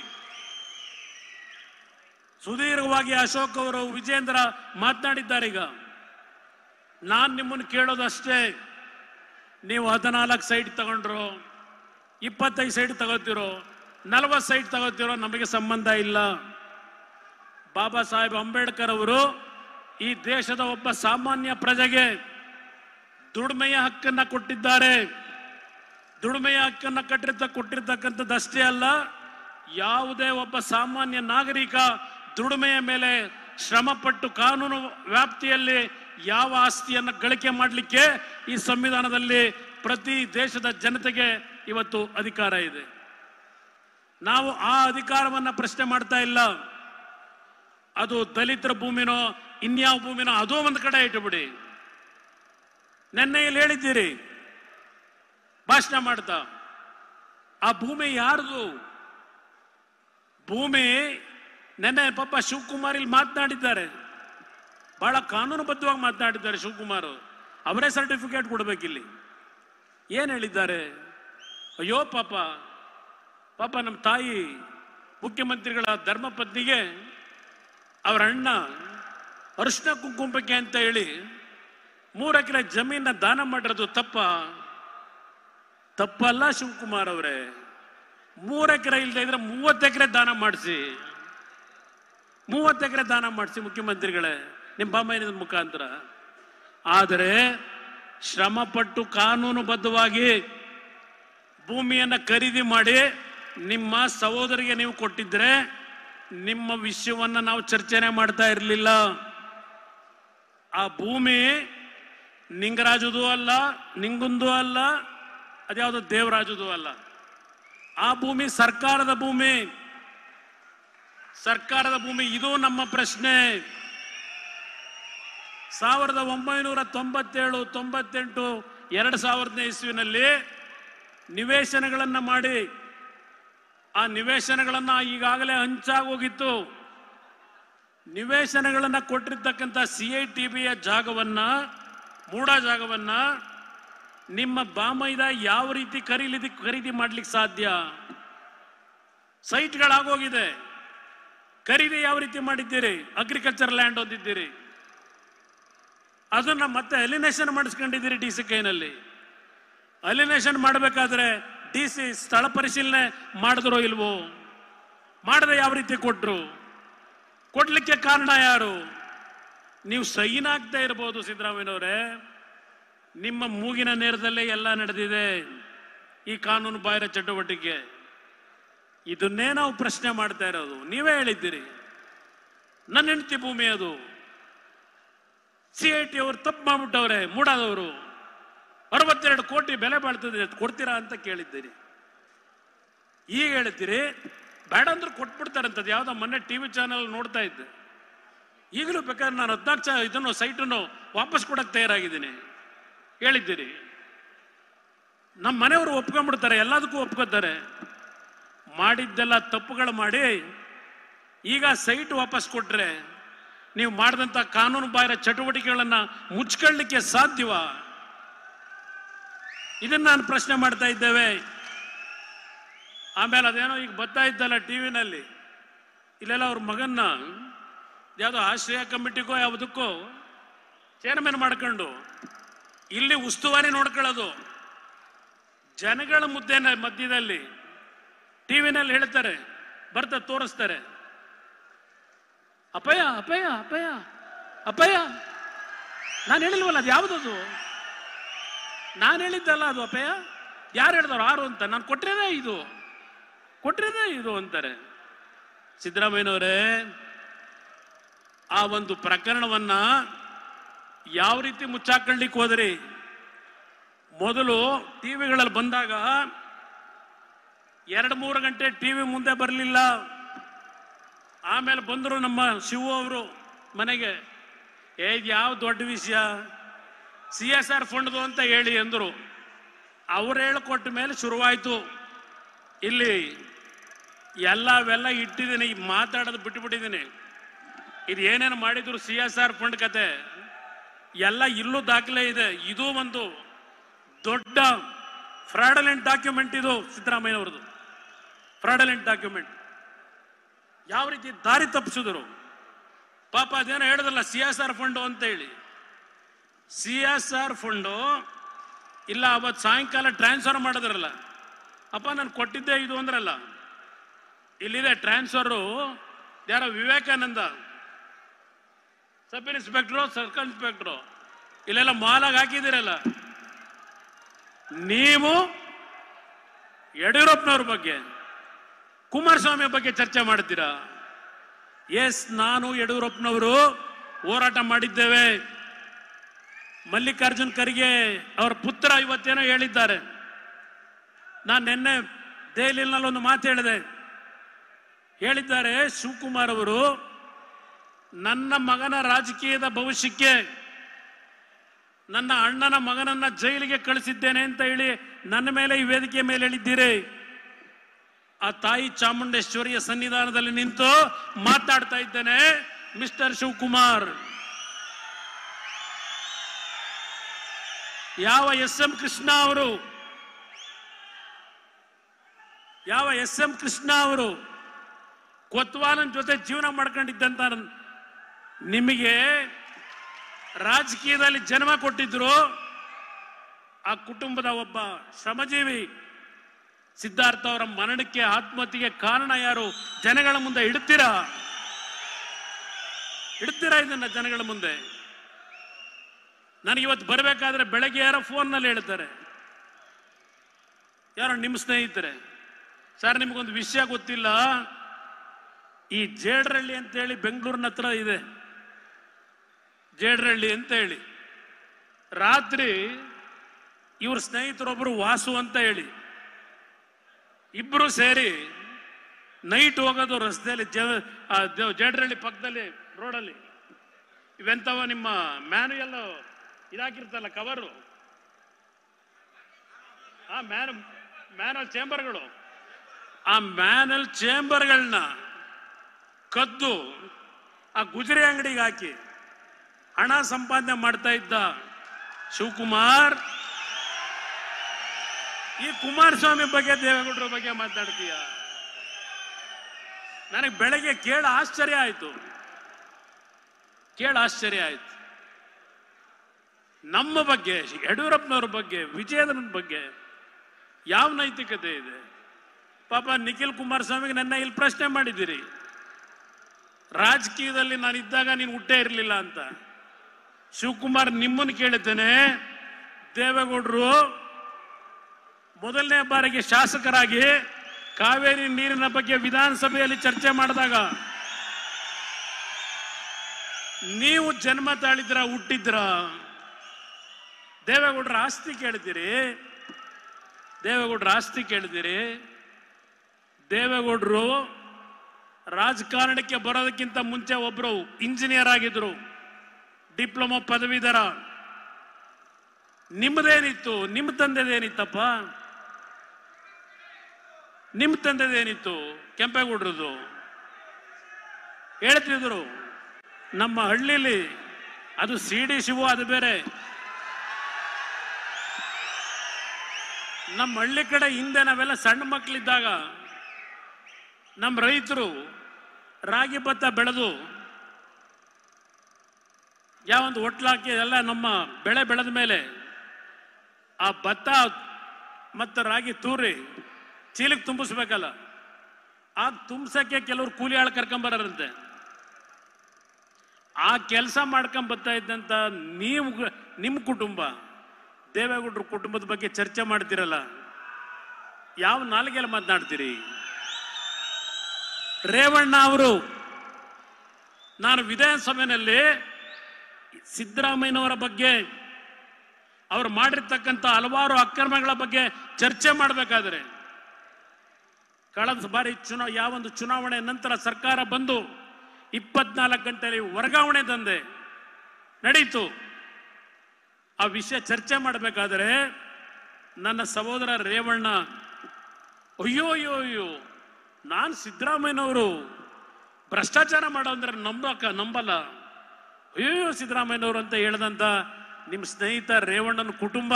Speaker 1: ಸುದೀರ್ಘವಾಗಿ ಅಶೋಕ್ ಅವರು ವಿಜೇಂದ್ರ ಮಾತನಾಡಿದ್ದಾರೆ ಈಗ ನಾನು ನಿಮ್ಮನ್ನು ಕೇಳೋದಷ್ಟೇ ನೀವು ಹದಿನಾಲ್ಕು ಸೈಡ್ ತಗೊಂಡ್ರು ಇಪ್ಪತ್ತೈದು ಸೈಡ್ ತಗೋತಿರೋ ನಲವತ್ತು ಸೈಡ್ ತಗೋತಿರೋ ನಮಗೆ ಸಂಬಂಧ ಇಲ್ಲ ಬಾಬಾ ಸಾಹೇಬ್ ಅಂಬೇಡ್ಕರ್ ಅವರು ಈ ದೇಶದ ಒಬ್ಬ ಸಾಮಾನ್ಯ ಪ್ರಜೆಗೆ ದುಡಿಮೆಯ ಹಕ್ಕನ್ನು ಕೊಟ್ಟಿದ್ದಾರೆ ದುಡಿಮೆಯ ಹಕ್ಕನ್ನು ಕಟ್ಟಿರ್ತ ಕೊಟ್ಟಿರ್ತಕ್ಕಂಥದ್ದಷ್ಟೇ ಅಲ್ಲ ಯಾವುದೇ ಒಬ್ಬ ಸಾಮಾನ್ಯ ನಾಗರಿಕ ದುಡಿಮೆಯ ಮೇಲೆ ಶ್ರಮಪಟ್ಟು ಕಾನೂನು ವ್ಯಾಪ್ತಿಯಲ್ಲಿ ಯಾವ ಆಸ್ತಿಯನ್ನು ಗಳಿಕೆ ಮಾಡಲಿಕ್ಕೆ ಈ ಸಂವಿಧಾನದಲ್ಲಿ ಪ್ರತಿ ದೇಶದ ಜನತೆಗೆ ಇವತ್ತು ಅಧಿಕಾರ ಇದೆ ನಾವು ಆ ಅಧಿಕಾರವನ್ನು ಪ್ರಶ್ನೆ ಮಾಡ್ತಾ ಇಲ್ಲ ಅದು ದಲಿತರ ಭೂಮಿನೋ ಇನ್ಯಾವ ಭೂಮಿನೋ ಅದೂ ಒಂದು ಕಡೆ ಇಟ್ಟುಬಿಡಿ ನೆನ್ನೆ ಇಲ್ಲಿ ಹೇಳಿದ್ದೀರಿ ಭಾಷಣ ಮಾಡ್ತಾ ಆ ಭೂಮಿ ಯಾರದು ಭೂಮಿ ನೆನ್ನೆ ಪಾಪ ಶಿವಕುಮಾರ್ ಇಲ್ಲಿ ಮಾತನಾಡಿದ್ದಾರೆ ಬಹಳ ಕಾನೂನುಬದ್ಧವಾಗಿ ಮಾತನಾಡಿದ್ದಾರೆ ಶಿವಕುಮಾರ್ ಅವರೇ ಸರ್ಟಿಫಿಕೇಟ್ ಕೊಡಬೇಕಿಲ್ಲಿ ಏನು ಹೇಳಿದ್ದಾರೆ ಅಯ್ಯೋ ಪಾಪ ಪಾಪ ನಮ್ಮ ತಾಯಿ ಮುಖ್ಯಮಂತ್ರಿಗಳ ಧರ್ಮಪತ್ನಿಗೆ ಅವರ ಅಣ್ಣ ಅರ್ಶನ ಕುಂಕುಂಬಕ್ಕೆ ಅಂತ ಹೇಳಿ ಮೂರು ಎಕರೆ ಜಮೀನ ದಾನ ಮಾಡಿರೋದು ತಪ್ಪ ತಪ್ಪಲ್ಲ ಶಿವಕುಮಾರ್ ಅವರೇ ಮೂರ ಎಕರೆ ಇಲ್ಲದೆ ಇದ್ರೆ ಮೂವತ್ತು ಎಕರೆ ದಾನ ಮಾಡಿಸಿ ಮೂವತ್ತು ಎಕರೆ ದಾನ ಮಾಡಿಸಿ ಮುಖ್ಯಮಂತ್ರಿಗಳೇ ಮೈನದ ಮುಖಾಂತರ ಆದರೆ ಶ್ರಮಪಟ್ಟು ಕಾನೂನುಬದ್ಧವಾಗಿ ಭೂಮಿಯನ್ನು ಖರೀದಿ ಮಾಡಿ ನಿಮ್ಮ ಸಹೋದರಿಗೆ ನೀವು ಕೊಟ್ಟಿದ್ರೆ ನಿಮ್ಮ ವಿಷಯವನ್ನ ನಾವು ಚರ್ಚೆನೆ ಮಾಡ್ತಾ ಇರಲಿಲ್ಲ ಆ ಭೂಮಿ ನಿಂಗರಾಜದು ಅಲ್ಲ ನಿಂಗೊಂದು ಅಲ್ಲ ಅದ್ಯಾವುದು ದೇವರಾಜದು ಅಲ್ಲ ಆ ಭೂಮಿ ಸರ್ಕಾರದ ಭೂಮಿ ಸರ್ಕಾರದ ಭೂಮಿ ಇದು ನಮ್ಮ ಪ್ರಶ್ನೆ ಸಾವಿರದ ಒಂಬೈನೂರ ತೊಂಬತ್ತೇಳು ತೊಂಬತ್ತೆಂಟು ಎರಡು ಸಾವಿರದನೇ ಇಸ್ವಿನಲ್ಲಿ ನಿವೇಶನಗಳನ್ನು ಮಾಡಿ ಆ ನಿವೇಶನಗಳನ್ನು ಈಗಾಗಲೇ ಹಂಚಾಗೋಗಿತ್ತು ನಿವೇಶನಗಳನ್ನು ಕೊಟ್ಟಿರ್ತಕ್ಕಂಥ ಸಿ ಐ ಟಿ ಬಿಯ ಜಾಗವನ್ನು ಮೂಡ ಜಾಗವನ್ನು ನಿಮ್ಮ ಬಾಮೈದ ಯಾವ ರೀತಿ ಖರೀದಿ ಖರೀದಿ ಮಾಡ್ಲಿಕ್ಕೆ ಸಾಧ್ಯ ಸೈಟ್ಗಳಾಗೋಗಿದೆ ಖರೀದಿ ಯಾವ ರೀತಿ ಮಾಡಿದ್ದೀರಿ ಅಗ್ರಿಕಲ್ಚರ್ ಲ್ಯಾಂಡ್ ಹೊಂದಿದ್ದೀರಿ ಅದನ್ನು ಮತ್ತೆ ಅಲಿನೇಷನ್ ಮಾಡಿಸ್ಕೊಂಡಿದ್ದೀರಿ ಡಿ ಸಿ ಕೈನಲ್ಲಿ ಅಲಿನೇಷನ್ ಮಾಡಬೇಕಾದ್ರೆ ಡಿ ಸಿ ಸ್ಥಳ ಪರಿಶೀಲನೆ ಮಾಡಿದ್ರೋ ಇಲ್ವೋ ಮಾಡದೆ ಯಾವ ರೀತಿ ಕೊಟ್ಟರು ಕೊಡ್ಲಿಕ್ಕೆ ಕಾರಣ ಯಾರು ನೀವು ಸೈನ್ ಆಗ್ತಾ ಇರ್ಬೋದು ಸಿದ್ದರಾಮಯ್ಯನವರೇ ನಿಮ್ಮ ಮೂಗಿನ ನೇರದಲ್ಲೇ ಎಲ್ಲ ನಡೆದಿದೆ ಈ ಕಾನೂನು ಬಾಹಿರ ಚಟುವಟಿಕೆ ಇದನ್ನೇ ನಾವು ಪ್ರಶ್ನೆ ಮಾಡ್ತಾ ಇರೋದು ನೀವೇ ಹೇಳಿದ್ದೀರಿ ನನ್ನ ಹೆಂಡತಿ ಭೂಮಿ ಅದು ಸಿ ಐ ಟಿ ಅವರು ತಪ್ಪು ಮಾಡ್ಬಿಟ್ಟವ್ರೆ ಮೂಡಾದವರು ಅರವತ್ತೆರಡು ಕೋಟಿ ಬೆಲೆ ಬಾಳ್ತದೆ ಕೊಡ್ತೀರಾ ಅಂತ ಕೇಳಿದ್ದೀರಿ ಈಗ ಹೇಳ್ತೀರಿ ಬೇಡ ಅಂದ್ರೆ ಕೊಟ್ಬಿಡ್ತಾರಂಥದ್ದು ಯಾವುದೋ ಮೊನ್ನೆ ಟಿ ವಿ ಚಾನಲ್ ನೋಡ್ತಾ ಇದ್ದೆ ಈಗಲೂ ಬೇಕಾದ್ರೆ ನಾನು ಹದಿನಾಲ್ಕು ಚ ಇದನ್ನು ಸೈಟನ್ನು ವಾಪಸ್ ಕೊಡಕ್ಕೆ ತಯಾರಾಗಿದ್ದೀನಿ ಹೇಳಿದ್ದೀರಿ ನಮ್ಮ ಮನೆಯವರು ಒಪ್ಕೊಂಡ್ಬಿಡ್ತಾರೆ ಎಲ್ಲದಕ್ಕೂ ಒಪ್ಕೋತಾರೆ ಮಾಡಿದ್ದೆಲ್ಲ ತಪ್ಪುಗಳು ಮಾಡಿ ಈಗ ಸೈಟ್ ವಾಪಸ್ ಕೊಟ್ರೆ ನೀವು ಮಾಡಿದಂಥ ಕಾನೂನು ಬಾಹಿರ ಚಟುವಟಿಕೆಗಳನ್ನು ಮುಚ್ಕೊಳ್ಳಿಕ್ಕೆ ಸಾಧ್ಯವ ಇದನ್ನು ನಾನು ಪ್ರಶ್ನೆ ಮಾಡ್ತಾ ಇದ್ದೇವೆ ಆಮೇಲೆ ಅದೇನೋ ಈಗ ಬರ್ತಾ ಇದ್ದಲ್ಲ ಟಿ ವಿನಲ್ಲಿ ಇಲ್ಲೆಲ್ಲ ಅವ್ರ ಮಗನ್ನ ಯಾವುದೋ ಆಶ್ರಯ ಕಮಿಟಿಗೋ ಯಾವುದಕ್ಕೋ ಚೇರ್ಮನ್ ಮಾಡ್ಕೊಂಡು ಇಲ್ಲಿ ಉಸ್ತುವಾರಿ ನೋಡ್ಕೊಳ್ಳೋದು ಜನಗಳ ಮುದ್ದೆನ ಮಧ್ಯದಲ್ಲಿ ಟಿ ವಿನಲ್ಲಿ ಹೇಳ್ತಾರೆ ಬರ್ತಾ ತೋರಿಸ್ತಾರೆ ಅಪಯ ಅಪಯ ಅಪಯ ಅಪಯ ನಾನು ಹೇಳಿಲ್ವಲ್ಲ ಅದು ಯಾವುದದು ನಾನು ಹೇಳಿದ್ದಲ್ಲ ಅದು ಅಪಯ ಯಾರು ಹೇಳಿದವ್ರು ಆರು ಅಂತ ನಾನು ಕೊಟ್ಟರೆ ಇದು ಕೊಟ್ಟಿರೋದೇ ಇದು ಅಂತಾರೆ ಸಿದ್ದರಾಮಯ್ಯನವರೇ ಆ ಒಂದು ಪ್ರಕರಣವನ್ನ ಯಾವ ರೀತಿ ಮುಚ್ಚಾಕೊಳ್ಳಿಕ್ಕೆ ಹೋದ್ರಿ ಮೊದಲು ಟಿವಿಗಳಲ್ಲಿ ಬಂದಾಗ ಎರಡು ಮೂರು ಗಂಟೆ ಟಿವಿ ಮುಂದೆ ಬರಲಿಲ್ಲ ಆಮೇಲೆ ಬಂದರು ನಮ್ಮ ಶಿವು ಅವರು ಮನೆಗೆ ಏ ಯಾವ ದೊಡ್ಡ ವಿಷಯ ಸಿ ಎಸ್ ಆರ್ ಫಂಡ್ದು ಅಂತ ಹೇಳಿ ಎಂದರು ಅವ್ರು ಹೇಳಿಕೊಟ್ಟ ಮೇಲೆ ಶುರುವಾಯಿತು ಇಲ್ಲಿ ಎಲ್ಲ ಅವೆಲ್ಲ ಇಟ್ಟಿದ್ದೀನಿ ಮಾತಾಡೋದು ಬಿಟ್ಟುಬಿಟ್ಟಿದ್ದೀನಿ ಇದು ಏನೇನು ಮಾಡಿದ್ರು ಸಿ ಎಸ್ ಆರ್ ಫಂಡ್ ಕತೆ ಎಲ್ಲ ಇಲ್ಲೂ ದಾಖಲೆ ಇದೆ ಇದು ಒಂದು ದೊಡ್ಡ ಫ್ರಾಡಲೆಂಟ್ ಡಾಕ್ಯುಮೆಂಟ್ ಇದು ಅವ್ರದ್ದು ಫ್ರಾಡಲೆಂಟ್ ಡಾಕ್ಯುಮೆಂಟ್ ಯಾವ ರೀತಿ ದಾರಿ ತಪ್ಪಿಸಿದ್ರು ಪಾಪ ಅದೇನೋ ಹೇಳಿದ್ರಲ್ಲ ಸಿ ಎಸ್ ಆರ್ ಫಂಡು ಅಂತ ಹೇಳಿ ಸಿ ಎಸ್ ಆರ್ ಫಂಡು ಇಲ್ಲ ಅವತ್ತು ಸಾಯಂಕಾಲ ಟ್ರಾನ್ಸ್ಫರ್ ಮಾಡಿದ್ರಲ್ಲ ಅಪ್ಪ ನಾನು ಕೊಟ್ಟಿದ್ದೆ ಇದು ಅಂದ್ರಲ್ಲ ಇಲ್ಲಿದೆ ಟ್ರಾನ್ಸ್ಫರು ಯಾರ Vivekananda sub inspector circle inspector ಇಲ್ಲೆಲ್ಲ ಮಾಲಾಗಿ ಹಾಕಿದ್ದೀರಲ್ಲ ನೀವು ಯಡಿಯೂರಪ್ಪನವ್ರ ಬಗ್ಗೆ ಕುಮಾರಸ್ವಾಮಿ ಬಗ್ಗೆ ಚರ್ಚೆ ಮಾಡ್ತೀರಾ ಎಸ್ ನಾನು ಯಡಿಯೂರಪ್ಪನವರು ಹೋರಾಟ ಮಾಡಿದ್ದೇವೆ ಮಲ್ಲಿಕಾರ್ಜುನ್ ಖರ್ಗೆ ಅವರ ಪುತ್ರ ಇವತ್ತೇನೋ ಹೇಳಿದ್ದಾರೆ ನಾನು ನಿನ್ನೆ ದೆಹಲಿನಲ್ಲಿ ಒಂದು ಮಾತು ಹೇಳಿದೆ ಹೇಳಿದ್ದಾರೆ ಶಿವಕುಮಾರ್ ಅವರು ನನ್ನ ಮಗನ ರಾಜಕೀಯದ ಭವಿಷ್ಯಕ್ಕೆ ನನ್ನ ಅಣ್ಣನ ಮಗನನ್ನ ಜೈಲಿಗೆ ಕಳಿಸಿದ್ದೇನೆ ಅಂತ ಹೇಳಿ ನನ್ನ ಮೇಲೆ ಈ ವೇದಿಕೆ ಮೇಲೆ ಹೇಳಿದ್ದೀರಿ ಆ ತಾಯಿ ಚಾಮುಂಡೇಶ್ವರಿಯ ಸನ್ನಿಧಾನದಲ್ಲಿ ನಿಂತು ಮಾತಾಡ್ತಾ ಇದ್ದೇನೆ ಮಿಸ್ಟರ್ ಶಿವಕುಮಾರ್ ಯಾವ ಎಸ್ ಎಂ ಕೃಷ್ಣ ಅವರು ಯಾವ ಎಸ್ ಎಂ ಕೃಷ್ಣ ಅವರು ಕೊತ್ವಾಲನ್ ಜೊತೆ ಜೀವನ ಮಾಡ್ಕೊಂಡಿದ್ದಂತ ನಿಮಗೆ ರಾಜಕೀಯದಲ್ಲಿ ಜನ್ಮ ಕೊಟ್ಟಿದ್ರು ಆ ಕುಟುಂಬದ ಒಬ್ಬ ಶ್ರಮಜೀವಿ ಸಿದ್ಧಾರ್ಥ ಅವರ ಮರಣಕ್ಕೆ ಆತ್ಮಹತ್ಯೆಗೆ ಕಾರಣ ಯಾರು ಜನಗಳ ಮುಂದೆ ಇಡ್ತೀರಾ ಇಡ್ತೀರಾ ಇದನ್ನ ಜನಗಳ ಮುಂದೆ ನನಗೆ ಇವತ್ತು ಬರಬೇಕಾದ್ರೆ ಬೆಳಗ್ಗೆ ಯಾರೋ ಫೋನ್ನಲ್ಲಿ ಹೇಳ್ತಾರೆ ಯಾರೋ ನಿಮ್ಮ ಸ್ನೇಹಿತರೆ ಸರ್ ನಿಮಗೊಂದು ವಿಷಯ ಗೊತ್ತಿಲ್ಲ ಈ ಜೇಡರಳ್ಳಿ ಹೇಳಿ ಬೆಂಗಳೂರಿನ ಹತ್ರ ಇದೆ ಜೇಡರಳ್ಳಿ ಹೇಳಿ ರಾತ್ರಿ ಇವ್ರ ಸ್ನೇಹಿತರೊಬ್ಬರು ವಾಸು ಅಂತ ಹೇಳಿ ಇಬ್ರು ಸೇರಿ ನೈಟ್ ಹೋಗೋದು ರಸ್ತೆಯಲ್ಲಿ ಜ ಜೇಡ್ರಳ್ಳಿ ಪಕ್ಕದಲ್ಲಿ ರೋಡಲ್ಲಿ ಇವೆಂತವ ನಿಮ್ಮ ಮ್ಯಾನುಯಲ್ ಇದಾಕಿರ್ತಲ್ಲ ಕವರು ಆ ಮ್ಯಾನ್ ಮ್ಯಾನಲ್ ಚೇಂಬರ್ಗಳು ಆ ಮ್ಯಾನಲ್ ಚೇಂಬರ್ಗಳನ್ನ ಕದ್ದು ಆ ಗುಜರಿ ಅಂಗಡಿಗೆ ಹಾಕಿ ಹಣ ಸಂಪಾದನೆ ಮಾಡ್ತಾ ಇದ್ದ ಶಿವಕುಮಾರ್ ಈ ಕುಮಾರಸ್ವಾಮಿ ಬಗ್ಗೆ ದೇವೇಗೌಡರ ಬಗ್ಗೆ ಮಾತಾಡ್ತೀಯ ನನಗೆ ಬೆಳಗ್ಗೆ ಕೇಳ ಆಶ್ಚರ್ಯ ಆಯ್ತು ಕೇಳ ಆಶ್ಚರ್ಯ ಆಯ್ತು ನಮ್ಮ ಬಗ್ಗೆ ಯಡಿಯೂರಪ್ಪನವ್ರ ಬಗ್ಗೆ ವಿಜಯೇಂದ್ರನ ಬಗ್ಗೆ ಯಾವ ನೈತಿಕತೆ ಇದೆ ಪಾಪ ನಿಖಿಲ್ ಕುಮಾರಸ್ವಾಮಿಗೆ ನನ್ನ ಇಲ್ಲಿ ಪ್ರಶ್ನೆ ಮಾಡಿದ್ದೀರಿ ರಾಜಕೀಯದಲ್ಲಿ ನಾನು ಇದ್ದಾಗ ನೀನು ಹುಟ್ಟೇ ಇರಲಿಲ್ಲ ಅಂತ ಶಿವಕುಮಾರ್ ನಿಮ್ಮನ್ನು ಕೇಳಿದ್ದೇನೆ ದೇವೇಗೌಡರು ಮೊದಲನೇ ಬಾರಿಗೆ ಶಾಸಕರಾಗಿ ಕಾವೇರಿ ನೀರಿನ ಬಗ್ಗೆ ವಿಧಾನಸಭೆಯಲ್ಲಿ ಚರ್ಚೆ ಮಾಡಿದಾಗ ನೀವು ಜನ್ಮ ತಾಳಿದ್ರ ಹುಟ್ಟಿದ್ರ ದೇವೇಗೌಡರ ಆಸ್ತಿ ಕೇಳಿದಿರಿ ದೇವೇಗೌಡರ ಆಸ್ತಿ ಕೇಳಿದಿರಿ ದೇವೇಗೌಡರು ರಾಜಕಾರಣಕ್ಕೆ ಬರೋದಕ್ಕಿಂತ ಮುಂಚೆ ಒಬ್ಬರು ಇಂಜಿನಿಯರ್ ಆಗಿದ್ರು ಡಿಪ್ಲೊಮಾ ಪದವೀಧರ ನಿಮ್ಮದೇನಿತ್ತು ನಿಮ್ಮ ತಂದೆದೇನಿತ್ತಪ್ಪ ನಿಮ್ಮ ತಂದದೇನಿತ್ತು ಕೆಂಪೇಗೌಡರದು ಹೇಳ್ತಿದ್ರು ನಮ್ಮ ಹಳ್ಳಿಲಿ ಅದು ಸಿ ಡಿ ಶಿವು ಅದು ಬೇರೆ ನಮ್ಮ ಹಳ್ಳಿ ಕಡೆ ಹಿಂದೆ ನಾವೆಲ್ಲ ಸಣ್ಣ ಮಕ್ಕಳಿದ್ದಾಗ ನಮ್ಮ ರೈತರು ರಾಗಿ ಭತ್ತ ಬೆಳೆದು ಯಾವೊಂದು ಹೋಟ್ಲಾಕಿ ಎಲ್ಲ ನಮ್ಮ ಬೆಳೆ ಬೆಳೆದ ಮೇಲೆ ಆ ಭತ್ತ ಮತ್ತು ರಾಗಿ ತೂರಿ ಚೀಲಕ್ಕೆ ತುಂಬಿಸ್ಬೇಕಲ್ಲ ಆ ತುಂಬಿಸಕ್ಕೆ ಕೆಲವರು ಕೂಲಿ ಆಳು ಕರ್ಕೊಂಬರಂತೆ ಆ ಕೆಲಸ ಮಾಡ್ಕೊಂಡ್ ಬರ್ತಾ ಇದ್ದಂತ ನೀವು ನಿಮ್ಮ ಕುಟುಂಬ ದೇವೇಗೌಡರ ಕುಟುಂಬದ ಬಗ್ಗೆ ಚರ್ಚೆ ಮಾಡ್ತಿರಲ್ಲ ಯಾವ ನಾಲ್ಗೆಲ್ಲ ಮಾತನಾಡ್ತೀರಿ ರೇವಣ್ಣ ಅವರು ನಾನು ವಿಧಾನಸಭೆಯಲ್ಲಿ ಸಿದ್ದರಾಮಯ್ಯನವರ ಬಗ್ಗೆ ಅವರು ಮಾಡಿರ್ತಕ್ಕಂಥ ಹಲವಾರು ಅಕ್ರಮಗಳ ಬಗ್ಗೆ ಚರ್ಚೆ ಮಾಡಬೇಕಾದ್ರೆ ಕಳೆದ ಬಾರಿ ಚುನಾ ಯಾವೊಂದು ಚುನಾವಣೆ ನಂತರ ಸರ್ಕಾರ ಬಂದು ಇಪ್ಪತ್ನಾಲ್ಕು ಗಂಟೆಯಲ್ಲಿ ವರ್ಗಾವಣೆ ತಂದೆ ನಡೀತು ಆ ವಿಷಯ ಚರ್ಚೆ ಮಾಡಬೇಕಾದರೆ ನನ್ನ ಸಹೋದರ ರೇವಣ್ಣ ಅಯ್ಯೋ ಅಯ್ಯೋ ಅಯ್ಯೋ ನಾನು ಸಿದ್ದರಾಮಯ್ಯನವರು ಭ್ರಷ್ಟಾಚಾರ ಮಾಡೋ ಅಂದ್ರೆ ನಂಬಕ ನಂಬಲ್ಲ ಅಯ್ಯೋ ಸಿದ್ದರಾಮಯ್ಯನವರು ಅಂತ ಹೇಳ್ದಂತ ನಿಮ್ಮ ಸ್ನೇಹಿತ ರೇವಣ್ಣನ ಕುಟುಂಬ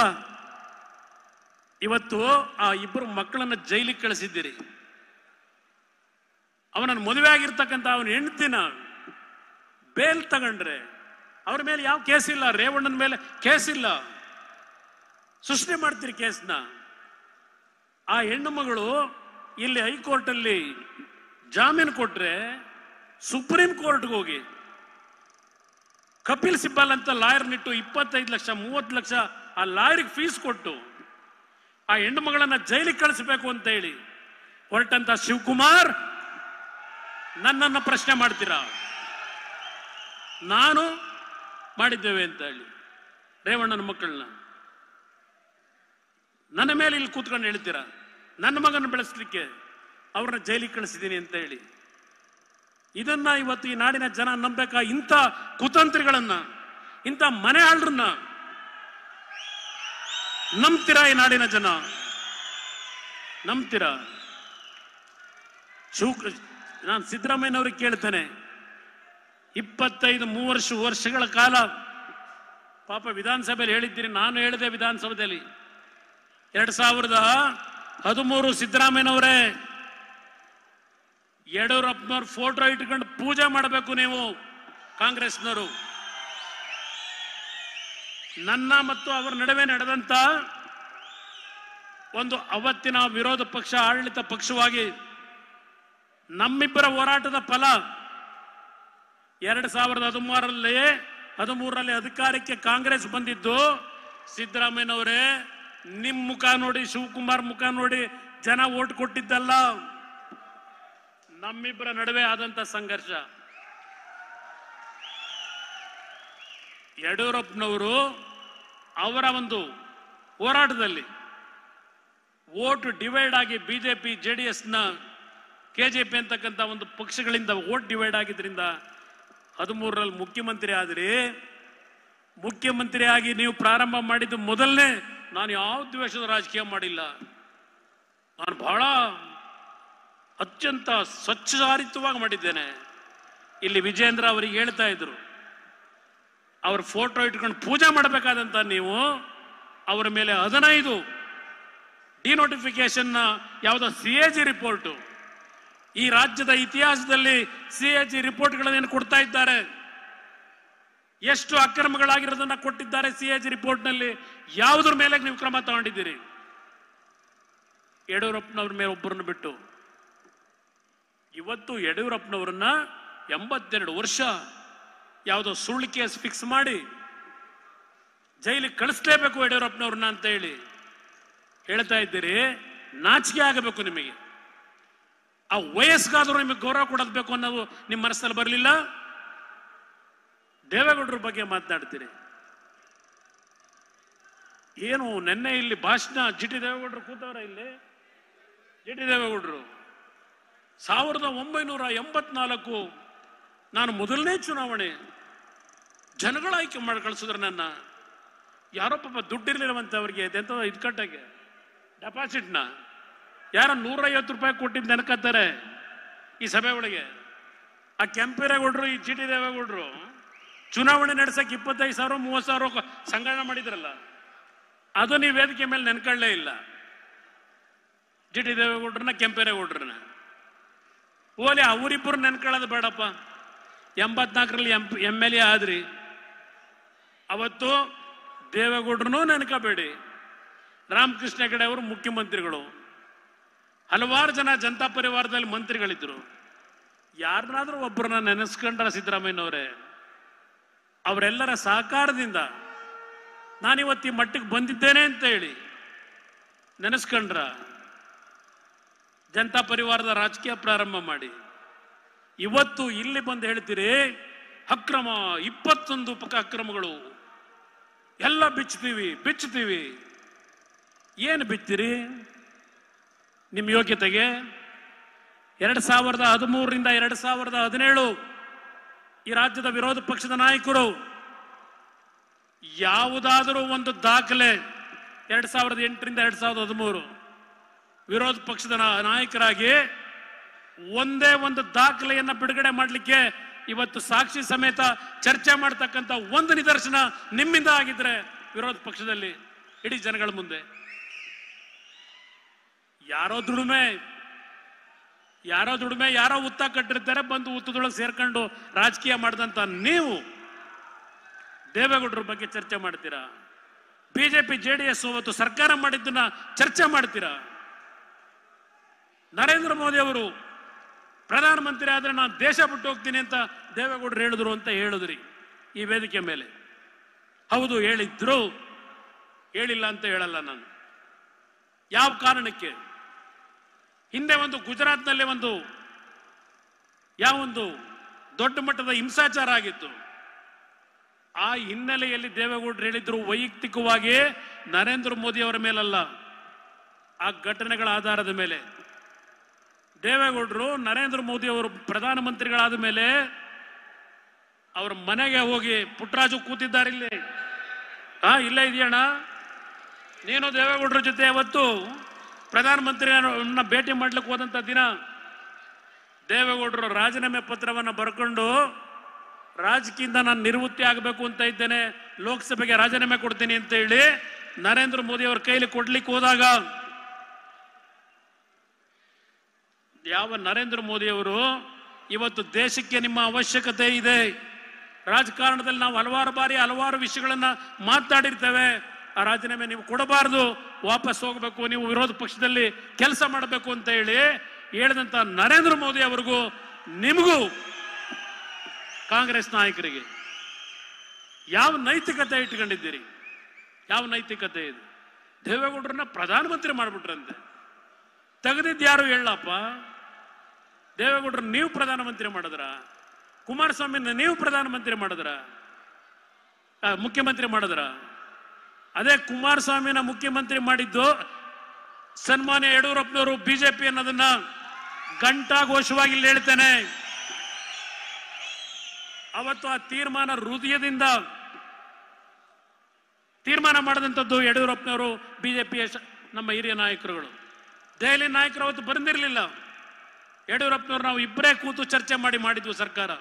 Speaker 1: ಇವತ್ತು ಆ ಇಬ್ಬರು ಮಕ್ಕಳನ್ನ ಜೈಲಿಗೆ ಕಳಿಸಿದ್ದೀರಿ ಅವನನ್ನು ಮದುವೆ ಆಗಿರ್ತಕ್ಕಂಥ ಅವನ ಹೆಂಡತಿನ ಬೇಲ್ ತಗೊಂಡ್ರೆ ಅವ್ರ ಮೇಲೆ ಯಾವ ಕೇಸ್ ಇಲ್ಲ ರೇವಣ್ಣನ ಮೇಲೆ ಕೇಸ್ ಇಲ್ಲ ಸೃಷ್ಟಿ ಮಾಡ್ತೀರಿ ಕೇಸ್ನ ಆ ಹೆಣ್ಣು ಮಗಳು ಇಲ್ಲಿ ಅಲ್ಲಿ ಜಾಮೀನು ಕೊಟ್ರೆ ಸುಪ್ರೀಂ ಕೋರ್ಟ್ಗೆ ಹೋಗಿ ಕಪಿಲ್ ಸಿಬ್ಬಲ್ ಅಂತ ಲಾಯರ್ ನಿಟ್ಟು ಇಪ್ಪತ್ತೈದು ಲಕ್ಷ ಮೂವತ್ತು ಲಕ್ಷ ಆ ಲಾಯರ್ಗೆ ಫೀಸ್ ಕೊಟ್ಟು ಆ ಹೆಣ್ಣು ಮಗಳನ್ನ ಜೈಲಿಗೆ ಕಳಿಸಬೇಕು ಅಂತ ಹೇಳಿ ಹೊರಟಂತ ಶಿವಕುಮಾರ್ ನನ್ನನ್ನು ಪ್ರಶ್ನೆ ಮಾಡ್ತೀರಾ ನಾನು ಮಾಡಿದ್ದೇವೆ ಅಂತ ಹೇಳಿ ರೇವಣ್ಣನ ಮಕ್ಕಳನ್ನ ನನ್ನ ಮೇಲೆ ಇಲ್ಲಿ ಕೂತ್ಕೊಂಡು ಹೇಳ್ತೀರಾ ನನ್ನ ಮಗನ ಬೆಳೆಸಲಿಕ್ಕೆ ಅವ್ರನ್ನ ಜೈಲಿಗೆ ಕಳಿಸಿದ್ದೀನಿ ಅಂತ ಹೇಳಿ ಇದನ್ನ ಇವತ್ತು ಈ ನಾಡಿನ ಜನ ನಂಬಬೇಕಾ ಇಂಥ ಕುತಂತ್ರಿಗಳನ್ನ ಇಂಥ ಮನೆ ಆಳ್ರನ್ನ ನಂಬ್ತೀರಾ ಈ ನಾಡಿನ ಜನ ನಂಬ್ತೀರಾ ಶಿವಕೃಷ್ಣ ನಾನು ಸಿದ್ದರಾಮಯ್ಯನವ್ರಿಗೆ ಕೇಳ್ತೇನೆ ಇಪ್ಪತ್ತೈದು ಮೂವರ್ಷ ವರ್ಷಗಳ ಕಾಲ ಪಾಪ ವಿಧಾನಸಭೆಯಲ್ಲಿ ಹೇಳಿದ್ದೀರಿ ನಾನು ಹೇಳಿದೆ ವಿಧಾನಸಭೆಯಲ್ಲಿ ಎರಡು ಸಾವಿರದ ಹದಿಮೂರು ಸಿದ್ದರಾಮಯ್ಯನವರೇ ಯಡಿಯೂರಪ್ಪನವ್ರ ಫೋಟೋ ಇಟ್ಕೊಂಡು ಪೂಜೆ ಮಾಡಬೇಕು ನೀವು ಕಾಂಗ್ರೆಸ್ನವರು ನನ್ನ ಮತ್ತು ಅವರ ನಡುವೆ ನಡೆದಂತ ಒಂದು ಅವತ್ತಿನ ವಿರೋಧ ಪಕ್ಷ ಆಡಳಿತ ಪಕ್ಷವಾಗಿ ನಮ್ಮಿಬ್ಬರ ಹೋರಾಟದ ಫಲ ಎರಡು ಸಾವಿರದ ಹದಿಮೂರಲ್ಲಿ ಹದಿಮೂರರಲ್ಲಿ ಅಧಿಕಾರಕ್ಕೆ ಕಾಂಗ್ರೆಸ್ ಬಂದಿದ್ದು ಸಿದ್ದರಾಮಯ್ಯನವರೇ ನಿಮ್ಮ ಮುಖ ನೋಡಿ ಶಿವಕುಮಾರ್ ಮುಖ ನೋಡಿ ಜನ ಓಟ್ ಕೊಟ್ಟಿದ್ದಲ್ಲ ನಮ್ಮಿಬ್ಬರ ನಡುವೆ ಆದಂತ ಸಂಘರ್ಷ ಯಡಿಯೂರಪ್ಪನವರು ಅವರ ಒಂದು ಹೋರಾಟದಲ್ಲಿ ಓಟ್ ಡಿವೈಡ್ ಆಗಿ ಬಿಜೆಪಿ ಜೆಡಿಎಸ್ನ ಕೆ ಜೆ ಪಿ ಅಂತಕ್ಕಂಥ ಒಂದು ಪಕ್ಷಗಳಿಂದ ಓಟ್ ಡಿವೈಡ್ ಆಗಿದ್ದರಿಂದ ಹದಿಮೂರರಲ್ಲಿ ಮುಖ್ಯಮಂತ್ರಿ ಆದರೆ ಮುಖ್ಯಮಂತ್ರಿ ಆಗಿ ನೀವು ಪ್ರಾರಂಭ ಮಾಡಿದ್ದು ಮೊದಲನೇ ನಾನು ಯಾವ ದ್ವೇಷದ ರಾಜಕೀಯ ಮಾಡಿಲ್ಲ ನಾನು ಬಹಳ ಅತ್ಯಂತ ಸ್ವಚ್ಛಾರಿತವಾಗಿ ಮಾಡಿದ್ದೇನೆ ಇಲ್ಲಿ ವಿಜೇಂದ್ರ ಅವರಿಗೆ ಹೇಳ್ತಾ ಇದ್ರು ಅವ್ರ ಫೋಟೋ ಇಟ್ಕೊಂಡು ಪೂಜೆ ಮಾಡಬೇಕಾದಂತ ನೀವು ಅವರ ಮೇಲೆ ಹದಿನೈದು ಡಿನೋಟಿಫಿಕೇಶನ್ ಯಾವುದೋ ಸಿ ಎ ಜಿ ರಿಪೋರ್ಟು ಈ ರಾಜ್ಯದ ಇತಿಹಾಸದಲ್ಲಿ ಸಿ ಎ ಜಿ ಕೊಡ್ತಾ ಇದ್ದಾರೆ ಎಷ್ಟು ಅಕ್ರಮಗಳಾಗಿರೋದನ್ನ ಕೊಟ್ಟಿದ್ದಾರೆ ಸಿ ಎ ಜಿ ರಿಪೋರ್ಟ್ನಲ್ಲಿ ಯಾವುದ್ರ ಮೇಲೆ ನೀವು ಕ್ರಮ ತಗೊಂಡಿದ್ದೀರಿ ಯಡಿಯೂರಪ್ಪನವ್ರ ಮೇಲೆ ಒಬ್ಬರನ್ನು ಬಿಟ್ಟು ಇವತ್ತು ಯಡಿಯೂರಪ್ಪನವ್ರನ್ನ ಎಂಬತ್ತೆರಡು ವರ್ಷ ಯಾವುದೋ ಸುಳ್ಳು ಕೇಸ್ ಫಿಕ್ಸ್ ಮಾಡಿ ಜೈಲಿಗೆ ಕಳಿಸ್ಲೇಬೇಕು ಯಡಿಯೂರಪ್ಪನವ್ರನ್ನ ಅಂತ ಹೇಳಿ ಹೇಳ್ತಾ ಇದ್ದೀರಿ ನಾಚಿಕೆ ಆಗಬೇಕು ನಿಮಗೆ ಆ ವಯಸ್ಗಾದರೂ ನಿಮಗೆ ಗೌರವ ಕೊಡೋದು ಅನ್ನೋದು ನಿಮ್ಮ ಮನಸ್ಸಲ್ಲಿ ಬರಲಿಲ್ಲ ದೇವೇಗೌಡರ ಬಗ್ಗೆ ಮಾತನಾಡ್ತೀರಿ ಏನು ನೆನ್ನೆ ಇಲ್ಲಿ ಭಾಷಣ ಜಿ ಟಿ ದೇವೇಗೌಡರು ಕೂತವ್ರ ಇಲ್ಲಿ ಜಿ ಟಿ ದೇವೇಗೌಡರು ಸಾವಿರದ ಒಂಬೈನೂರ ಎಂಬತ್ನಾಲ್ಕು ನಾನು ಮೊದಲನೇ ಚುನಾವಣೆ ಜನಗಳ ಆಯ್ಕೆ ಮಾಡಿ ಕಳಿಸಿದ್ರು ನನ್ನ ಯಾರೋ ಪಾಪ ದುಡ್ಡಿರ್ಲಿಲ್ಲವಂತೆ ಅವ್ರಿಗೆ ಅದೆಂಥ ಇದು ಡೆಪಾಸಿಟ್ನ ಯಾರ ನೂರೈವತ್ತು ರೂಪಾಯಿ ಕೊಟ್ಟಿದ್ದು ನೆನಕತ್ತಾರೆ ಈ ಸಭೆ ಒಳಗೆ ಆ ಕೆಂಪೇರೇಗೌಡರು ಈ ಜಿ ದೇವೇಗೌಡ್ರು ದೇವೇಗೌಡರು ಚುನಾವಣೆ ನಡೆಸಕ್ಕೆ ಇಪ್ಪತ್ತೈದು ಸಾವಿರ ಮೂವತ್ತು ಸಾವಿರ ಸಂಗ್ರಹಣ ಮಾಡಿದ್ರಲ್ಲ ಅದು ನೀವು ವೇದಿಕೆ ಮೇಲೆ ನೆನ್ಕೊಳ್ಳಲೇ ಇಲ್ಲ ಜಿ ಟಿ ದೇವೇಗೌಡ್ರನ್ನ ಕೆಂಪೇರೇಗೌಡ್ರನ್ನ ಓಲಿ ಅವರಿಬ್ಬರು ನೆನ್ಕೊಳ್ಳೋದು ಬೇಡಪ್ಪ ಎಂಬತ್ನಾಲ್ಕರಲ್ಲಿ ಎಂ ಎಮ್ ಎಲ್ ಎ ಆದ್ರಿ ಅವತ್ತು ದೇವೇಗೌಡ್ರನ್ನೂ ನೆನ್ಕೋಬೇಡಿ ರಾಮಕೃಷ್ಣ ಹೆಗಡೆ ಅವರು ಮುಖ್ಯಮಂತ್ರಿಗಳು ಹಲವಾರು ಜನ ಜನತಾ ಪರಿವಾರದಲ್ಲಿ ಮಂತ್ರಿಗಳಿದ್ರು ಯಾರನ್ನಾದ್ರೂ ಒಬ್ಬರನ್ನ ನೆನೆಸ್ಕೊಂಡ್ರ ಸಿದ್ದರಾಮಯ್ಯನವರೇ ಅವರೆಲ್ಲರ ಸಹಕಾರದಿಂದ ನಾನಿವತ್ತು ಈ ಮಟ್ಟಿಗೆ ಬಂದಿದ್ದೇನೆ ಅಂತ ಹೇಳಿ ನೆನೆಸ್ಕೊಂಡ್ರ ಜನತಾ ಪರಿವಾರದ ರಾಜಕೀಯ ಪ್ರಾರಂಭ ಮಾಡಿ ಇವತ್ತು ಇಲ್ಲಿ ಬಂದು ಹೇಳ್ತೀರಿ ಅಕ್ರಮ ಇಪ್ಪತ್ತೊಂದು ಪಕ್ಕ ಅಕ್ರಮಗಳು ಎಲ್ಲ ಬಿಚ್ಚುತ್ತೀವಿ ಬಿಚ್ಚುತ್ತೀವಿ ಏನು ಬಿತ್ತೀರಿ ನಿಮ್ಮ ಯೋಗ್ಯತೆಗೆ ಎರಡು ಸಾವಿರದ ಹದಿಮೂರರಿಂದ ಎರಡು ಸಾವಿರದ ಹದಿನೇಳು ಈ ರಾಜ್ಯದ ವಿರೋಧ ಪಕ್ಷದ ನಾಯಕರು ಯಾವುದಾದರೂ ಒಂದು ದಾಖಲೆ ಎರಡು ಸಾವಿರದ ಎಂಟರಿಂದ ಎರಡು ಸಾವಿರದ ಹದಿಮೂರು ವಿರೋಧ ಪಕ್ಷದ ನಾಯಕರಾಗಿ ಒಂದೇ ಒಂದು ದಾಖಲೆಯನ್ನು ಬಿಡುಗಡೆ ಮಾಡಲಿಕ್ಕೆ ಇವತ್ತು ಸಾಕ್ಷಿ ಸಮೇತ ಚರ್ಚೆ ಮಾಡ್ತಕ್ಕಂಥ ಒಂದು ನಿದರ್ಶನ ನಿಮ್ಮಿಂದ ಆಗಿದ್ರೆ ವಿರೋಧ ಪಕ್ಷದಲ್ಲಿ ಇಡೀ ಜನಗಳ ಮುಂದೆ ಯಾರೋ ದುಡಿಮೆ ಯಾರೋ ದುಡಿಮೆ ಯಾರೋ ಉತ್ತ ಕಟ್ಟಿರ್ತಾರೆ ಬಂದು ಉತ್ತದೊಳಗೆ ಸೇರ್ಕೊಂಡು ರಾಜಕೀಯ ಮಾಡಿದಂತ ನೀವು ದೇವೇಗೌಡರ ಬಗ್ಗೆ ಚರ್ಚೆ ಮಾಡ್ತೀರಾ ಬಿಜೆಪಿ ಜೆ ಡಿ ಎಸ್ ಅವತ್ತು ಸರ್ಕಾರ ಮಾಡಿದ್ದನ್ನ ಚರ್ಚೆ ಮಾಡ್ತೀರಾ ನರೇಂದ್ರ ಮೋದಿ ಅವರು ಪ್ರಧಾನಮಂತ್ರಿ ಆದ್ರೆ ನಾನು ದೇಶ ಬಿಟ್ಟು ಹೋಗ್ತೀನಿ ಅಂತ ದೇವೇಗೌಡರು ಹೇಳಿದ್ರು ಅಂತ ಹೇಳಿದ್ರಿ ಈ ವೇದಿಕೆ ಮೇಲೆ ಹೌದು ಹೇಳಿದ್ರು ಹೇಳಿಲ್ಲ ಅಂತ ಹೇಳಲ್ಲ ನಾನು ಯಾವ ಕಾರಣಕ್ಕೆ ಹಿಂದೆ ಒಂದು ಗುಜರಾತ್ನಲ್ಲಿ ಒಂದು ಯಾವ ಒಂದು ದೊಡ್ಡ ಮಟ್ಟದ ಹಿಂಸಾಚಾರ ಆಗಿತ್ತು ಆ ಹಿನ್ನೆಲೆಯಲ್ಲಿ ದೇವೇಗೌಡರು ಹೇಳಿದ್ರು ವೈಯಕ್ತಿಕವಾಗಿ ನರೇಂದ್ರ ಮೋದಿ ಅವರ ಮೇಲಲ್ಲ ಆ ಘಟನೆಗಳ ಆಧಾರದ ಮೇಲೆ ದೇವೇಗೌಡರು ನರೇಂದ್ರ ಮೋದಿ ಅವರು ಪ್ರಧಾನಮಂತ್ರಿಗಳಾದ ಮೇಲೆ ಅವರ ಮನೆಗೆ ಹೋಗಿ ಪುಟ್ಟರಾಜು ಕೂತಿದ್ದಾರೆ ಇಲ್ಲಿ ಹಾ ಇಲ್ಲೇ ಇದೆಯಣ್ಣ ನೀನು ದೇವೇಗೌಡರ ಜೊತೆ ಅವತ್ತು ಪ್ರಧಾನಮಂತ್ರಿಯನ್ನ ಭೇಟಿ ಮಾಡ್ಲಿಕ್ಕೆ ಹೋದಂಥ ದಿನ ದೇವೇಗೌಡರು ರಾಜೀನಾಮೆ ಪತ್ರವನ್ನು ಬರ್ಕೊಂಡು ರಾಜಕೀಯದಿಂದ ನಾನು ನಿವೃತ್ತಿ ಆಗಬೇಕು ಅಂತ ಇದ್ದೇನೆ ಲೋಕಸಭೆಗೆ ರಾಜೀನಾಮೆ ಕೊಡ್ತೀನಿ ಅಂತ ಹೇಳಿ ನರೇಂದ್ರ ಮೋದಿ ಅವರ ಕೈಲಿ ಕೊಡ್ಲಿಕ್ಕೆ ಹೋದಾಗ ಯಾವ ನರೇಂದ್ರ ಮೋದಿ ಅವರು ಇವತ್ತು ದೇಶಕ್ಕೆ ನಿಮ್ಮ ಅವಶ್ಯಕತೆ ಇದೆ ರಾಜಕಾರಣದಲ್ಲಿ ನಾವು ಹಲವಾರು ಬಾರಿ ಹಲವಾರು ವಿಷಯಗಳನ್ನು ಮಾತಾಡಿರ್ತೇವೆ ಆ ರಾಜೀನಾಮೆ ನೀವು ಕೊಡಬಾರದು ವಾಪಸ್ ಹೋಗಬೇಕು ನೀವು ವಿರೋಧ ಪಕ್ಷದಲ್ಲಿ ಕೆಲಸ ಮಾಡಬೇಕು ಅಂತ ಹೇಳಿ ಹೇಳಿದಂತ ನರೇಂದ್ರ ಮೋದಿ ಅವರಿಗೂ ನಿಮಗೂ ಕಾಂಗ್ರೆಸ್ ನಾಯಕರಿಗೆ ಯಾವ ನೈತಿಕತೆ ಇಟ್ಕೊಂಡಿದ್ದೀರಿ ಯಾವ ನೈತಿಕತೆ ಇದು ದೇವೇಗೌಡರನ್ನ ಪ್ರಧಾನಮಂತ್ರಿ ಮಾಡಿಬಿಟ್ರಂತೆ ತೆಗೆದಿದ್ದು ಯಾರು ಹೇಳಪ್ಪ ದೇವೇಗೌಡರು ನೀವು ಪ್ರಧಾನಮಂತ್ರಿ ಮಾಡಿದ್ರ ಕುಮಾರಸ್ವಾಮಿನ ನೀವು ಪ್ರಧಾನಮಂತ್ರಿ ಮಾಡಿದ್ರ ಮುಖ್ಯಮಂತ್ರಿ ಮಾಡಿದ್ರ ಅದೇ ಕುಮಾರಸ್ವಾಮಿನ ಮುಖ್ಯಮಂತ್ರಿ ಮಾಡಿದ್ದು ಸನ್ಮಾನ್ಯ ಯಡಿಯೂರಪ್ಪನವರು ಬಿಜೆಪಿ ಅನ್ನೋದನ್ನ ಘೋಷವಾಗಿ ಇಲ್ಲಿ ಹೇಳ್ತೇನೆ ಅವತ್ತು ಆ ತೀರ್ಮಾನ ಹೃದಯದಿಂದ ತೀರ್ಮಾನ ಮಾಡಿದಂಥದ್ದು ಯಡಿಯೂರಪ್ಪನವರು ಬಿಜೆಪಿಯ ನಮ್ಮ ಹಿರಿಯ ನಾಯಕರುಗಳು ದೆಹಲಿ ನಾಯಕರು ಅವತ್ತು ಬಂದಿರಲಿಲ್ಲ ಯಡಿಯೂರಪ್ಪನವ್ರು ನಾವು ಇಬ್ಬರೇ ಕೂತು ಚರ್ಚೆ ಮಾಡಿ ಮಾಡಿದ್ವು ಸರ್ಕಾರ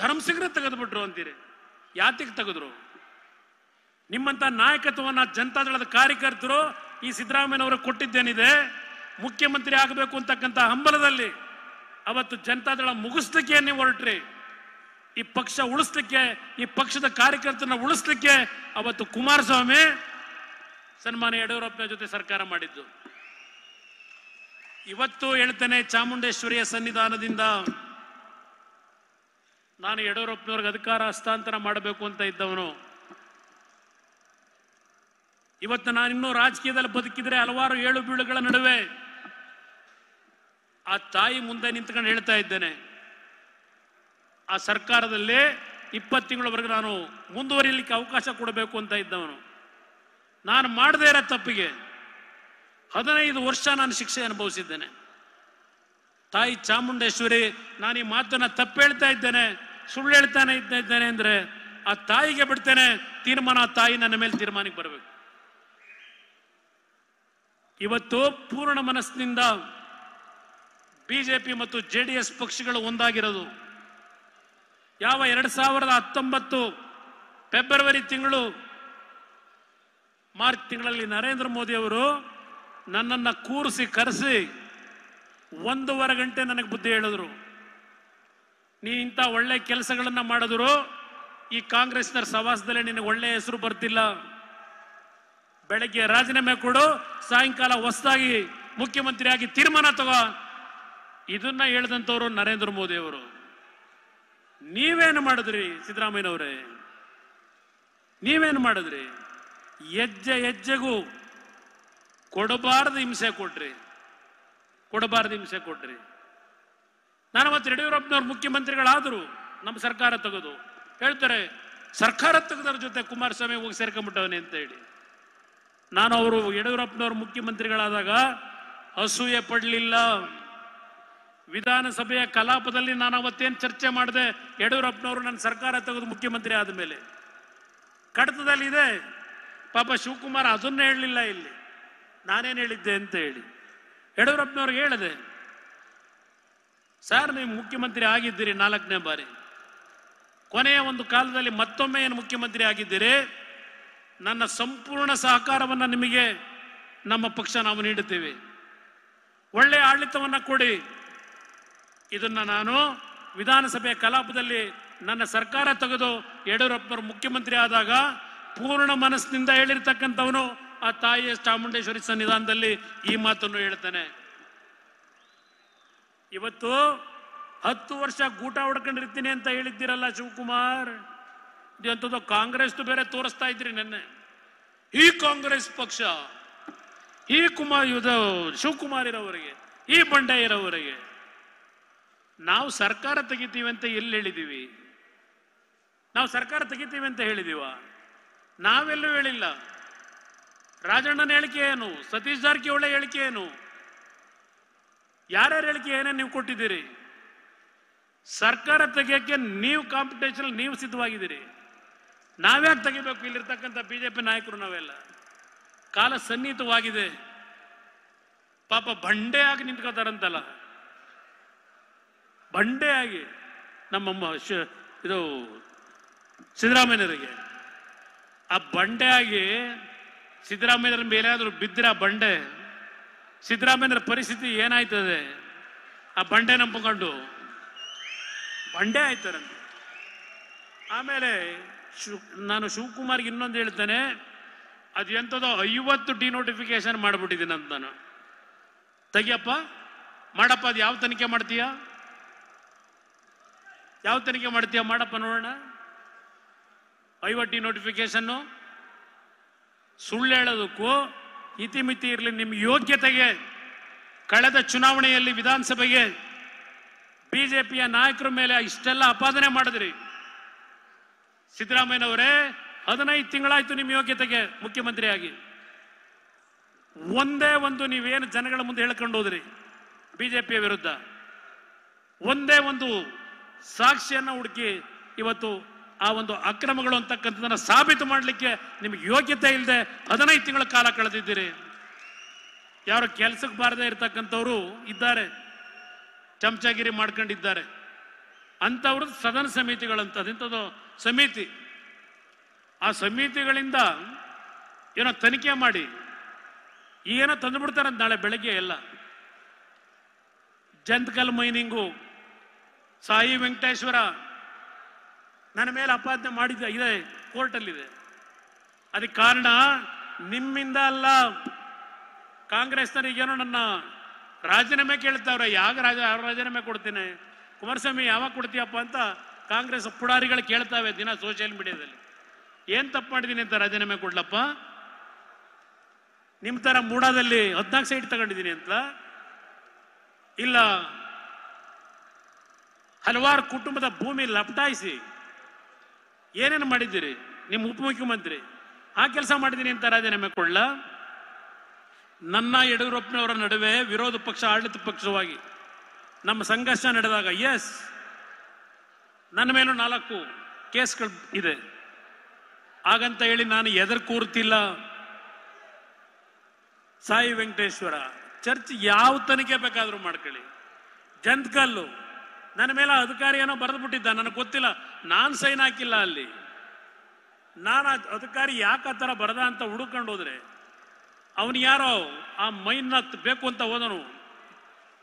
Speaker 1: ಧರ್ಮಸಿಂಗ್ರೆ ತೆಗೆದುಬಿಟ್ರು ಅಂತೀರಿ ಯಾತಿಗೆ ತೆಗೆದ್ರು ನಿಮ್ಮಂಥ ನಾಯಕತ್ವವನ್ನು ದಳದ ಕಾರ್ಯಕರ್ತರು ಈ ಸಿದ್ದರಾಮಯ್ಯನವರು ಕೊಟ್ಟಿದ್ದೇನಿದೆ ಮುಖ್ಯಮಂತ್ರಿ ಆಗಬೇಕು ಅಂತಕ್ಕಂಥ ಹಂಬಲದಲ್ಲಿ ಅವತ್ತು ಜನತಾದಳ ಮುಗಿಸ್ಲಿಕ್ಕೆ ನೀವು ಹೊರಟ್ರಿ ಈ ಪಕ್ಷ ಉಳಿಸ್ಲಿಕ್ಕೆ ಈ ಪಕ್ಷದ ಕಾರ್ಯಕರ್ತರನ್ನ ಉಳಿಸ್ಲಿಕ್ಕೆ ಅವತ್ತು ಕುಮಾರಸ್ವಾಮಿ ಸನ್ಮಾನ ಯಡಿಯೂರಪ್ಪನ ಜೊತೆ ಸರ್ಕಾರ ಮಾಡಿದ್ದು ಇವತ್ತು ಹೇಳ್ತೇನೆ ಚಾಮುಂಡೇಶ್ವರಿಯ ಸನ್ನಿಧಾನದಿಂದ ನಾನು ಯಡಿಯೂರಪ್ಪನವ್ರಿಗೆ ಅಧಿಕಾರ ಹಸ್ತಾಂತರ ಮಾಡಬೇಕು ಅಂತ ಇದ್ದವನು ಇವತ್ತು ಇನ್ನೂ ರಾಜಕೀಯದಲ್ಲಿ ಬದುಕಿದ್ರೆ ಹಲವಾರು ಏಳು ಬೀಳುಗಳ ನಡುವೆ ಆ ತಾಯಿ ಮುಂದೆ ನಿಂತ್ಕೊಂಡು ಹೇಳ್ತಾ ಇದ್ದೇನೆ ಆ ಸರ್ಕಾರದಲ್ಲಿ ಇಪ್ಪತ್ತು ತಿಂಗಳವರೆಗೆ ನಾನು ಮುಂದುವರಿಯಲಿಕ್ಕೆ ಅವಕಾಶ ಕೊಡಬೇಕು ಅಂತ ಇದ್ದವನು ನಾನು ಮಾಡದೇ ಇರೋ ತಪ್ಪಿಗೆ ಹದಿನೈದು ವರ್ಷ ನಾನು ಶಿಕ್ಷೆ ಅನುಭವಿಸಿದ್ದೇನೆ ತಾಯಿ ಚಾಮುಂಡೇಶ್ವರಿ ನಾನು ಈ ಮಾತನ್ನ ತಪ್ಪು ಹೇಳ್ತಾ ಇದ್ದೇನೆ ಸುಳ್ಳು ಹೇಳ್ತಾನೆ ಇದ್ದೇನೆ ಅಂದರೆ ಆ ತಾಯಿಗೆ ಬಿಡ್ತೇನೆ ತೀರ್ಮಾನ ತಾಯಿ ನನ್ನ ಮೇಲೆ ತೀರ್ಮಾನಕ್ಕೆ ಬರಬೇಕು ಇವತ್ತು ಪೂರ್ಣ ಮನಸ್ಸಿನಿಂದ ಬಿಜೆಪಿ ಮತ್ತು ಜೆ ಡಿ ಎಸ್ ಪಕ್ಷಗಳು ಒಂದಾಗಿರೋದು ಯಾವ ಎರಡು ಸಾವಿರದ ಹತ್ತೊಂಬತ್ತು ಫೆಬ್ರವರಿ ತಿಂಗಳು ಮಾರ್ಚ್ ತಿಂಗಳಲ್ಲಿ ನರೇಂದ್ರ ಮೋದಿ ಅವರು ನನ್ನನ್ನು ಕೂರಿಸಿ ಕರೆಸಿ ಒಂದೂವರೆ ಗಂಟೆ ನನಗೆ ಬುದ್ಧಿ ಹೇಳಿದ್ರು ನೀ ಇಂಥ ಒಳ್ಳೆ ಕೆಲಸಗಳನ್ನು ಮಾಡಿದ್ರು ಈ ಕಾಂಗ್ರೆಸ್ನ ಸವಾಸದಲ್ಲೇ ನಿನಗೆ ಒಳ್ಳೆಯ ಹೆಸರು ಬರ್ತಿಲ್ಲ ಬೆಳಗ್ಗೆ ರಾಜೀನಾಮೆ ಕೊಡು ಸಾಯಂಕಾಲ ಹೊಸದಾಗಿ ಮುಖ್ಯಮಂತ್ರಿಯಾಗಿ ತೀರ್ಮಾನ ತಗೋ ಇದನ್ನ ಹೇಳಿದಂಥವ್ರು ನರೇಂದ್ರ ಮೋದಿ ಅವರು ನೀವೇನು ಮಾಡಿದ್ರಿ ಸಿದ್ದರಾಮಯ್ಯನವರೇ ನೀವೇನು ಮಾಡಿದ್ರಿ ಹೆಜ್ಜೆ ಹೆಜ್ಜೆಗೂ ಕೊಡಬಾರದು ಹಿಂಸೆ ಕೊಡ್ರಿ ಕೊಡಬಾರದು ಹಿಂಸೆ ಕೊಡ್ರಿ ನಾನು ಮತ್ತೆ ಯಡಿಯೂರಪ್ಪನವ್ರು ಮುಖ್ಯಮಂತ್ರಿಗಳಾದರೂ ನಮ್ಮ ಸರ್ಕಾರ ತೆಗೆದು ಹೇಳ್ತಾರೆ ಸರ್ಕಾರ ತೆಗೆದವ್ರ ಜೊತೆ ಕುಮಾರಸ್ವಾಮಿ ಹೋಗಿ ಸೇರ್ಕೊಂಡ್ಬಿಟ್ಟವನೇ ಅಂತ ಹೇಳಿ ನಾನು ಅವರು ಯಡಿಯೂರಪ್ಪನವರು ಮುಖ್ಯಮಂತ್ರಿಗಳಾದಾಗ ಅಸೂಯೆ ಪಡಲಿಲ್ಲ ವಿಧಾನಸಭೆಯ ಕಲಾಪದಲ್ಲಿ ನಾನು ಅವತ್ತೇನು ಚರ್ಚೆ ಮಾಡಿದೆ ಯಡಿಯೂರಪ್ಪನವರು ನನ್ನ ಸರ್ಕಾರ ತೆಗೆದು ಮುಖ್ಯಮಂತ್ರಿ ಆದ ಮೇಲೆ ಕಡತದಲ್ಲಿ ಇದೆ ಪಾಪ ಶಿವಕುಮಾರ್ ಅದನ್ನೇ ಹೇಳಲಿಲ್ಲ ಇಲ್ಲಿ ನಾನೇನು ಹೇಳಿದ್ದೆ ಅಂತ ಹೇಳಿ ಯಡಿಯೂರಪ್ಪನವ್ರಿಗೆ ಹೇಳಿದೆ ಸರ್ ನೀವು ಮುಖ್ಯಮಂತ್ರಿ ಆಗಿದ್ದೀರಿ ನಾಲ್ಕನೇ ಬಾರಿ ಕೊನೆಯ ಒಂದು ಕಾಲದಲ್ಲಿ ಮತ್ತೊಮ್ಮೆ ಏನು ಮುಖ್ಯಮಂತ್ರಿ ಆಗಿದ್ದೀರಿ ನನ್ನ ಸಂಪೂರ್ಣ ಸಹಕಾರವನ್ನು ನಿಮಗೆ ನಮ್ಮ ಪಕ್ಷ ನಾವು ನೀಡುತ್ತೇವೆ ಒಳ್ಳೆಯ ಆಡಳಿತವನ್ನು ಕೊಡಿ ಇದನ್ನು ನಾನು ವಿಧಾನಸಭೆಯ ಕಲಾಪದಲ್ಲಿ ನನ್ನ ಸರ್ಕಾರ ತೆಗೆದು ಯಡಿಯೂರಪ್ಪರು ಮುಖ್ಯಮಂತ್ರಿ ಆದಾಗ ಪೂರ್ಣ ಮನಸ್ಸಿನಿಂದ ಹೇಳಿರ್ತಕ್ಕಂಥವನು ಆ ತಾಯಿಯ ಚಾಮುಂಡೇಶ್ವರಿ ಸನ್ನಿಧಾನದಲ್ಲಿ ಈ ಮಾತನ್ನು ಹೇಳ್ತಾನೆ ಇವತ್ತು ಹತ್ತು ವರ್ಷ ಗೂಟ ಹೊಡ್ಕೊಂಡಿರ್ತೀನಿ ಅಂತ ಹೇಳಿದ್ದೀರಲ್ಲ ಶಿವಕುಮಾರ್ ಕಾಂಗ್ರೆಸ್ ಕಾಂಗ್ರೆಸ್ದು ಬೇರೆ ತೋರಿಸ್ತಾ ಇದ್ರಿ ನೆನ್ನೆ ಈ ಕಾಂಗ್ರೆಸ್ ಪಕ್ಷ ಈ ಕುಮಾರ್ ಶಿವಕುಮಾರ್ ಇರೋವರಿಗೆ ಈ ಬಂಡೆ ಇರೋವರಿಗೆ ನಾವು ಸರ್ಕಾರ ತೆಗಿತೀವಿ ಅಂತ ಎಲ್ಲಿ ಹೇಳಿದೀವಿ ನಾವು ಸರ್ಕಾರ ತೆಗಿತೀವಿ ಅಂತ ಹೇಳಿದೀವ ನಾವೆಲ್ಲೂ ಹೇಳಿಲ್ಲ ರಾಜಣ್ಣನ ಹೇಳಿಕೆ ಏನು ಸತೀಶ್ ಜಾರಕಿಹೊಳಿ ಹೇಳಿಕೆ ಏನು ಯಾರ್ಯಾರ ಹೇಳಿಕೆ ಏನೇ ನೀವು ಕೊಟ್ಟಿದ್ದೀರಿ ಸರ್ಕಾರ ತೆಗಿಯಕ್ಕೆ ನೀವು ಕಾಂಪಿಟೇಷನ್ ನೀವು ಸಿದ್ಧವಾಗಿದ್ದೀರಿ ನಾವ್ಯಾಕೆ ತೆಗಿಬೇಕು ಇಲ್ಲಿರ್ತಕ್ಕಂಥ ಬಿ ಜೆ ಪಿ ನಾಯಕರು ನಾವೆಲ್ಲ ಕಾಲ ಸನ್ನಿಹಿತವಾಗಿದೆ ಪಾಪ ಬಂಡೆ ಆಗಿ ನಿಂತ್ಕೋತಾರಂತಲ್ಲ ಬಂಡೆ ಆಗಿ ಶ ಇದು ಸಿದ್ದರಾಮಯ್ಯರಿಗೆ ಆ ಬಂಡೆ ಆಗಿ ಸಿದ್ದರಾಮಯ್ಯರ ಮೇಲಾದರೂ ಬಿದ್ದಿರ ಬಂಡೆ ಸಿದ್ದರಾಮಯ್ಯರ ಪರಿಸ್ಥಿತಿ ಏನಾಯ್ತದೆ ಆ ಬಂಡೆ ನಂಬಿಕೊಂಡು ಬಂಡೆ ಆಯ್ತಾರಂತೆ ಆಮೇಲೆ ಶಿವ ನಾನು ಶಿವಕುಮಾರ್ಗೆ ಇನ್ನೊಂದು ಹೇಳ್ತೇನೆ ಅದು ಎಂಥದೋ ಐವತ್ತು ಡಿನೋಟಿಫಿಕೇಶನ್ ಮಾಡಿಬಿಟ್ಟಿದ್ದೀನಿ ಅಂತ ನಾನು ತೆಗಿಯಪ್ಪ ಮಾಡಪ್ಪ ಅದು ಯಾವ ತನಿಖೆ ಮಾಡ್ತೀಯ ಯಾವ ತನಿಖೆ ಮಾಡ್ತೀಯ ಮಾಡಪ್ಪ ನೋಡೋಣ ಐವತ್ತು ನೋಟಿಫಿಕೇಶನ್ನು ಸುಳ್ಳು ಹೇಳೋದಕ್ಕೂ ಇತಿಮಿತಿ ಇರಲಿ ನಿಮ್ಮ ಯೋಗ್ಯತೆಗೆ ಕಳೆದ ಚುನಾವಣೆಯಲ್ಲಿ ವಿಧಾನಸಭೆಗೆ ಬಿ ಜೆ ಪಿಯ ನಾಯಕರ ಮೇಲೆ ಇಷ್ಟೆಲ್ಲ ಅಪಾದನೆ ಮಾಡಿದ್ರಿ ಸಿದ್ದರಾಮಯ್ಯನವರೇ ಹದಿನೈದು ತಿಂಗಳಾಯ್ತು ನಿಮ್ಮ ಯೋಗ್ಯತೆಗೆ ಮುಖ್ಯಮಂತ್ರಿಯಾಗಿ ಒಂದೇ ಒಂದು ನೀವೇನು ಜನಗಳ ಮುಂದೆ ಹೇಳ್ಕೊಂಡು ಹೋದ್ರಿ ಬಿಜೆಪಿಯ ವಿರುದ್ಧ ಒಂದೇ ಒಂದು ಸಾಕ್ಷಿಯನ್ನು ಹುಡುಕಿ ಇವತ್ತು ಆ ಒಂದು ಅಕ್ರಮಗಳು ಅಂತಕ್ಕಂಥದನ್ನ ಸಾಬೀತು ಮಾಡಲಿಕ್ಕೆ ನಿಮಗೆ ಯೋಗ್ಯತೆ ಇಲ್ಲದೆ ಹದಿನೈದು ತಿಂಗಳ ಕಾಲ ಕಳೆದಿದ್ದೀರಿ ಯಾರು ಕೆಲಸಕ್ಕೆ ಬಾರದೇ ಇರ್ತಕ್ಕಂಥವ್ರು ಇದ್ದಾರೆ ಚಮಚಗಿರಿ ಮಾಡ್ಕೊಂಡಿದ್ದಾರೆ ಅಂಥವ್ರದ್ದು ಸದನ ಸಮಿತಿಗಳಂಥದ್ದು ಇಂಥದ್ದು ಸಮಿತಿ ಆ ಸಮಿತಿಗಳಿಂದ ಏನೋ ತನಿಖೆ ಮಾಡಿ ಏನೋ ತಂದುಬಿಡ್ತಾರಂತ ನಾಳೆ ಬೆಳಗ್ಗೆ ಎಲ್ಲ ಜಂತಕಲ್ ಮೈನಿಂಗು ಸಾಯಿ ವೆಂಕಟೇಶ್ವರ ನನ್ನ ಮೇಲೆ ಅಪಾದನೆ ಮಾಡಿದ್ದ ಇದೆ ಕೋರ್ಟಲ್ಲಿದೆ ಅದಕ್ಕೆ ಕಾರಣ ನಿಮ್ಮಿಂದ ಅಲ್ಲ ಕಾಂಗ್ರೆಸ್ನವರಿಗೇನೋ ನನ್ನ ರಾಜೀನಾಮೆ ಕೇಳ್ತಾವ್ರೆ ಯಾಗ ರಾಜ ರಾಜೀನಾಮೆ ಕೊಡ್ತೀನಿ ಕುಮಾರಸ್ವಾಮಿ ಯಾವಾಗ ಕೊಡ್ತೀಯಪ್ಪ ಅಂತ ಕಾಂಗ್ರೆಸ್ ಪುಡಾರಿಗಳು ಕೇಳ್ತಾವೆ ದಿನ ಸೋಷಿಯಲ್ ಮೀಡಿಯಾದಲ್ಲಿ ಏನು ತಪ್ಪು ಮಾಡಿದ್ದೀನಿ ಅಂತ ರಾಜೀನಾಮೆ ಕೊಡ್ಲಪ್ಪ ನಿಮ್ಮ ಥರ ಮೂಡಾದಲ್ಲಿ ಹದಿನಾಲ್ಕು ಸೈಟ್ ತಗೊಂಡಿದ್ದೀನಿ ಅಂತ ಇಲ್ಲ ಹಲವಾರು ಕುಟುಂಬದ ಭೂಮಿ ಲಪಟಾಯಿಸಿ ಏನೇನು ಮಾಡಿದ್ದೀರಿ ನಿಮ್ಮ ಉಪಮುಖ್ಯಮಂತ್ರಿ ಆ ಕೆಲಸ ಮಾಡಿದ್ದೀನಿ ಅಂತ ರಾಜೀನಾಮೆ ಕೊಡ್ಲ ನನ್ನ ಯಡಿಯೂರಪ್ಪನವರ ನಡುವೆ ವಿರೋಧ ಪಕ್ಷ ಆಡಳಿತ ಪಕ್ಷವಾಗಿ ನಮ್ಮ ಸಂಘರ್ಷ ನಡೆದಾಗ ಎಸ್ ನನ್ನ ಮೇಲೂ ನಾಲ್ಕು ಕೇಸ್ಗಳು ಇದೆ ಹಾಗಂತ ಹೇಳಿ ನಾನು ಎದರ್ ಕೂರ್ತಿಲ್ಲ ಸಾಯಿ ವೆಂಕಟೇಶ್ವರ ಚರ್ಚ್ ಯಾವ ತನಿಖೆ ಬೇಕಾದರೂ ಮಾಡ್ಕೊಳ್ಳಿ ಜಂತ್ಕಲ್ಲು ನನ್ನ ಮೇಲೆ ಅಧಿಕಾರಿ ಏನೋ ಬರೆದು ಬಿಟ್ಟಿದ್ದ ನನಗೆ ಗೊತ್ತಿಲ್ಲ ನಾನು ಸೈನ್ ಹಾಕಿಲ್ಲ ಅಲ್ಲಿ ನಾನು ಅಧಿಕಾರಿ ಯಾಕೆ ಆ ಥರ ಬರದ ಅಂತ ಹುಡುಕೊಂಡು ಹೋದ್ರೆ ಅವನು ಯಾರೋ ಆ ಹತ್ತು ಬೇಕು ಅಂತ ಹೋದನು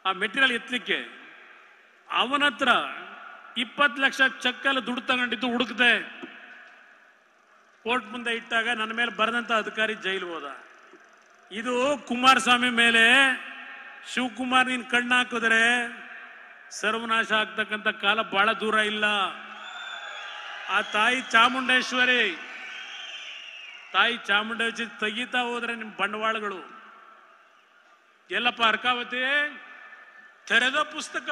Speaker 1: ಆ ಮೆಟೀರಿಯಲ್ ಎತ್ತಲಿಕ್ಕೆ ಅವನ ಹತ್ರ ಇಪ್ಪತ್ತು ಲಕ್ಷ ಚಕ್ಕಲ್ಲಿ ದುಡ್ಡು ತಗೊಂಡಿದ್ದು ಹುಡುಕದೆ ಕೋರ್ಟ್ ಮುಂದೆ ಇಟ್ಟಾಗ ನನ್ನ ಮೇಲೆ ಬರೆದಂತ ಅಧಿಕಾರಿ ಜೈಲು ಹೋದ ಇದು ಕುಮಾರಸ್ವಾಮಿ ಮೇಲೆ ಶಿವಕುಮಾರ್ ನೀನ್ ಕಣ್ಣು ಹಾಕಿದ್ರೆ ಸರ್ವನಾಶ ಆಗ್ತಕ್ಕಂಥ ಕಾಲ ಬಹಳ ದೂರ ಇಲ್ಲ ಆ ತಾಯಿ ಚಾಮುಂಡೇಶ್ವರಿ ತಾಯಿ ಚಾಮುಂಡೇಶ್ವರಿ ತೆಗೀತಾ ಹೋದ್ರೆ ನಿಮ್ಮ ಬಂಡವಾಳಗಳು ಎಲ್ಲಪ್ಪ ಅರ್ಕಾವತಿ ತೆರೆದ ಪುಸ್ತಕ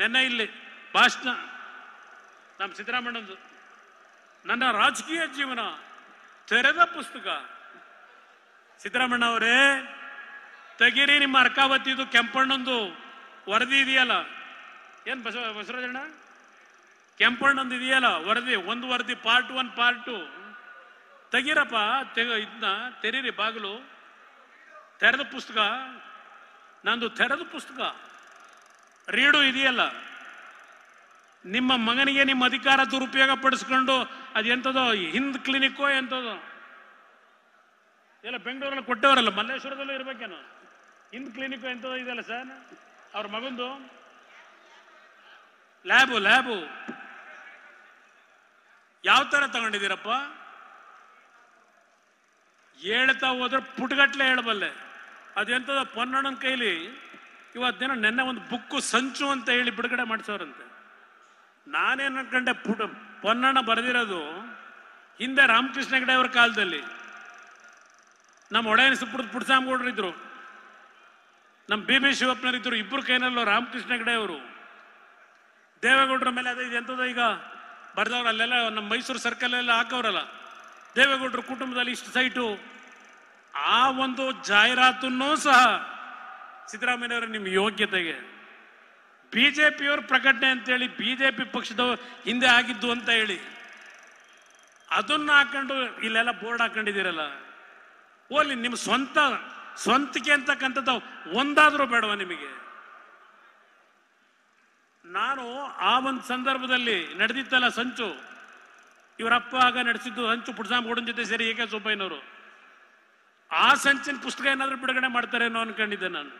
Speaker 1: ನೆನ್ನೆ ಇಲ್ಲಿ ಭಾಷಣ ನಮ್ಮ ಸಿದ್ದರಾಮಣ್ಣಂದು ನನ್ನ ರಾಜಕೀಯ ಜೀವನ ತೆರೆದ ಪುಸ್ತಕ ಸಿದ್ದರಾಮಣ್ಣ ಅವರೇ ತೆಗೀರಿ ನಿಮ್ಮ ಅರ್ಕಾವತಿದು ಕೆಂಪಣ್ಣಂದು ವರದಿ ಇದೆಯಲ್ಲ ಏನು ಬಸವ ಬಸವರಾಜಣ್ಣ ಕೆಂಪಣ್ಣಂದು ಇದೆಯಲ್ಲ ವರದಿ ಒಂದು ವರದಿ ಪಾರ್ಟ್ ಒನ್ ಪಾರ್ಟ್ ಟು ತೆಗೀರಪ್ಪ ತೆಗ ಇದನ್ನ ತೆರೀರಿ ಬಾಗಿಲು ತೆರೆದ ಪುಸ್ತಕ ನಂದು ತೆರೆದ ಪುಸ್ತಕ ರೀಡು ಇದೆಯಲ್ಲ ನಿಮ್ಮ ಮಗನಿಗೆ ನಿಮ್ಮ ಅಧಿಕಾರ ದುರುಪಯೋಗ ಪಡಿಸ್ಕೊಂಡು ಅದು ಎಂಥದೋ ಹಿಂದ್ ಕ್ಲಿನಿಕ್ಕೋ ಎಂಥದೋ ಎಲ್ಲ ಬೆಂಗಳೂರಲ್ಲಿ ಕೊಟ್ಟವರಲ್ಲ ಮಲ್ಲೇಶ್ವರದಲ್ಲೂ ಇರ್ಬೇಕೇನು ಹಿಂದ್ ಕ್ಲಿನಿಕ್ ಎಂಥದೋ ಇದೆಯಲ್ಲ ಸರ್ ಅವ್ರ ಮಗಂದು ಲ್ಯಾಬು ಲ್ಯಾಬು ಯಾವ ಥರ ತಗೊಂಡಿದ್ದೀರಪ್ಪ ಹೇಳ್ತಾ ಹೋದ್ರೆ ಪುಟ್ಗಟ್ಲೆ ಹೇಳಬಲ್ಲೆ ಅದೆಂಥದ ಪೊನ್ನಣ್ಣನ ಕೈಲಿ ಇವತ್ತೇನೋ ನೆನ್ನೆ ಒಂದು ಬುಕ್ಕು ಸಂಚು ಅಂತ ಹೇಳಿ ಬಿಡುಗಡೆ ಮಾಡಿಸೋರಂತೆ ನಾನೇನು ಅನ್ಕೊಂಡೆ ಪುಟ ಪೊನ್ನಣ ಬರೆದಿರೋದು ಹಿಂದೆ ರಾಮಕೃಷ್ಣ ಹೆಗಡೆ ಅವ್ರ ಕಾಲದಲ್ಲಿ ನಮ್ಮ ಒಡೆಯನ ಸುಪುರದ ಪುಟ್ಸಾಮ್ಗೌಡರು ಇದ್ರು ನಮ್ಮ ಬಿ ಬಿ ಇದ್ರು ಇಬ್ಬರು ಕೈನಲ್ಲೂ ರಾಮಕೃಷ್ಣ ಹೆಗಡೆ ಅವರು ದೇವೇಗೌಡರ ಮೇಲೆ ಅದೇ ಎಂಥದ್ದು ಈಗ ಬರ್ದವ್ರ ಅಲ್ಲೆಲ್ಲ ನಮ್ಮ ಮೈಸೂರು ಸರ್ಕಲೆಲ್ಲ ಹಾಕೋರಲ್ಲ ದೇವೇಗೌಡರ ಕುಟುಂಬದಲ್ಲಿ ಇಷ್ಟು ಸೈಟು ಆ ಒಂದು ಜಾಹೀರಾತನ್ನೂ ಸಹ ಸಿದ್ದರಾಮಯ್ಯವರು ನಿಮ್ಮ ಯೋಗ್ಯತೆಗೆ ಪಿಯವ್ರ ಪ್ರಕಟಣೆ ಅಂತೇಳಿ ಬಿಜೆಪಿ ಪಕ್ಷದವ್ರು ಹಿಂದೆ ಆಗಿದ್ದು ಅಂತ ಹೇಳಿ ಅದನ್ನ ಹಾಕೊಂಡು ಇಲ್ಲೆಲ್ಲ ಬೋರ್ಡ್ ಹಾಕೊಂಡಿದ್ದೀರಲ್ಲ ಓಲಿ ನಿಮ್ಮ ಸ್ವಂತ ಸ್ವಂತಿಕೆ ಅಂತಕ್ಕಂಥದ್ದು ಒಂದಾದರೂ ಬೇಡವ ನಿಮಗೆ ನಾನು ಆ ಒಂದು ಸಂದರ್ಭದಲ್ಲಿ ನಡೆದಿತ್ತಲ್ಲ ಸಂಚು ಇವರಪ್ಪ ಆಗ ನಡೆಸಿದ್ದು ಸಂಚು ಪುಟ್ಸಾಮಗೌಡನ ಜೊತೆ ಸೇರಿ ಏಕೆ ಸುಬ್ಬಯ್ಯನವರು ಆ ಸಂಚಿನ ಪುಸ್ತಕ ಏನಾದರೂ ಬಿಡುಗಡೆ ಮಾಡ್ತಾರೇನೋ ಅನ್ಕೊಂಡಿದ್ದೆ ನಾನು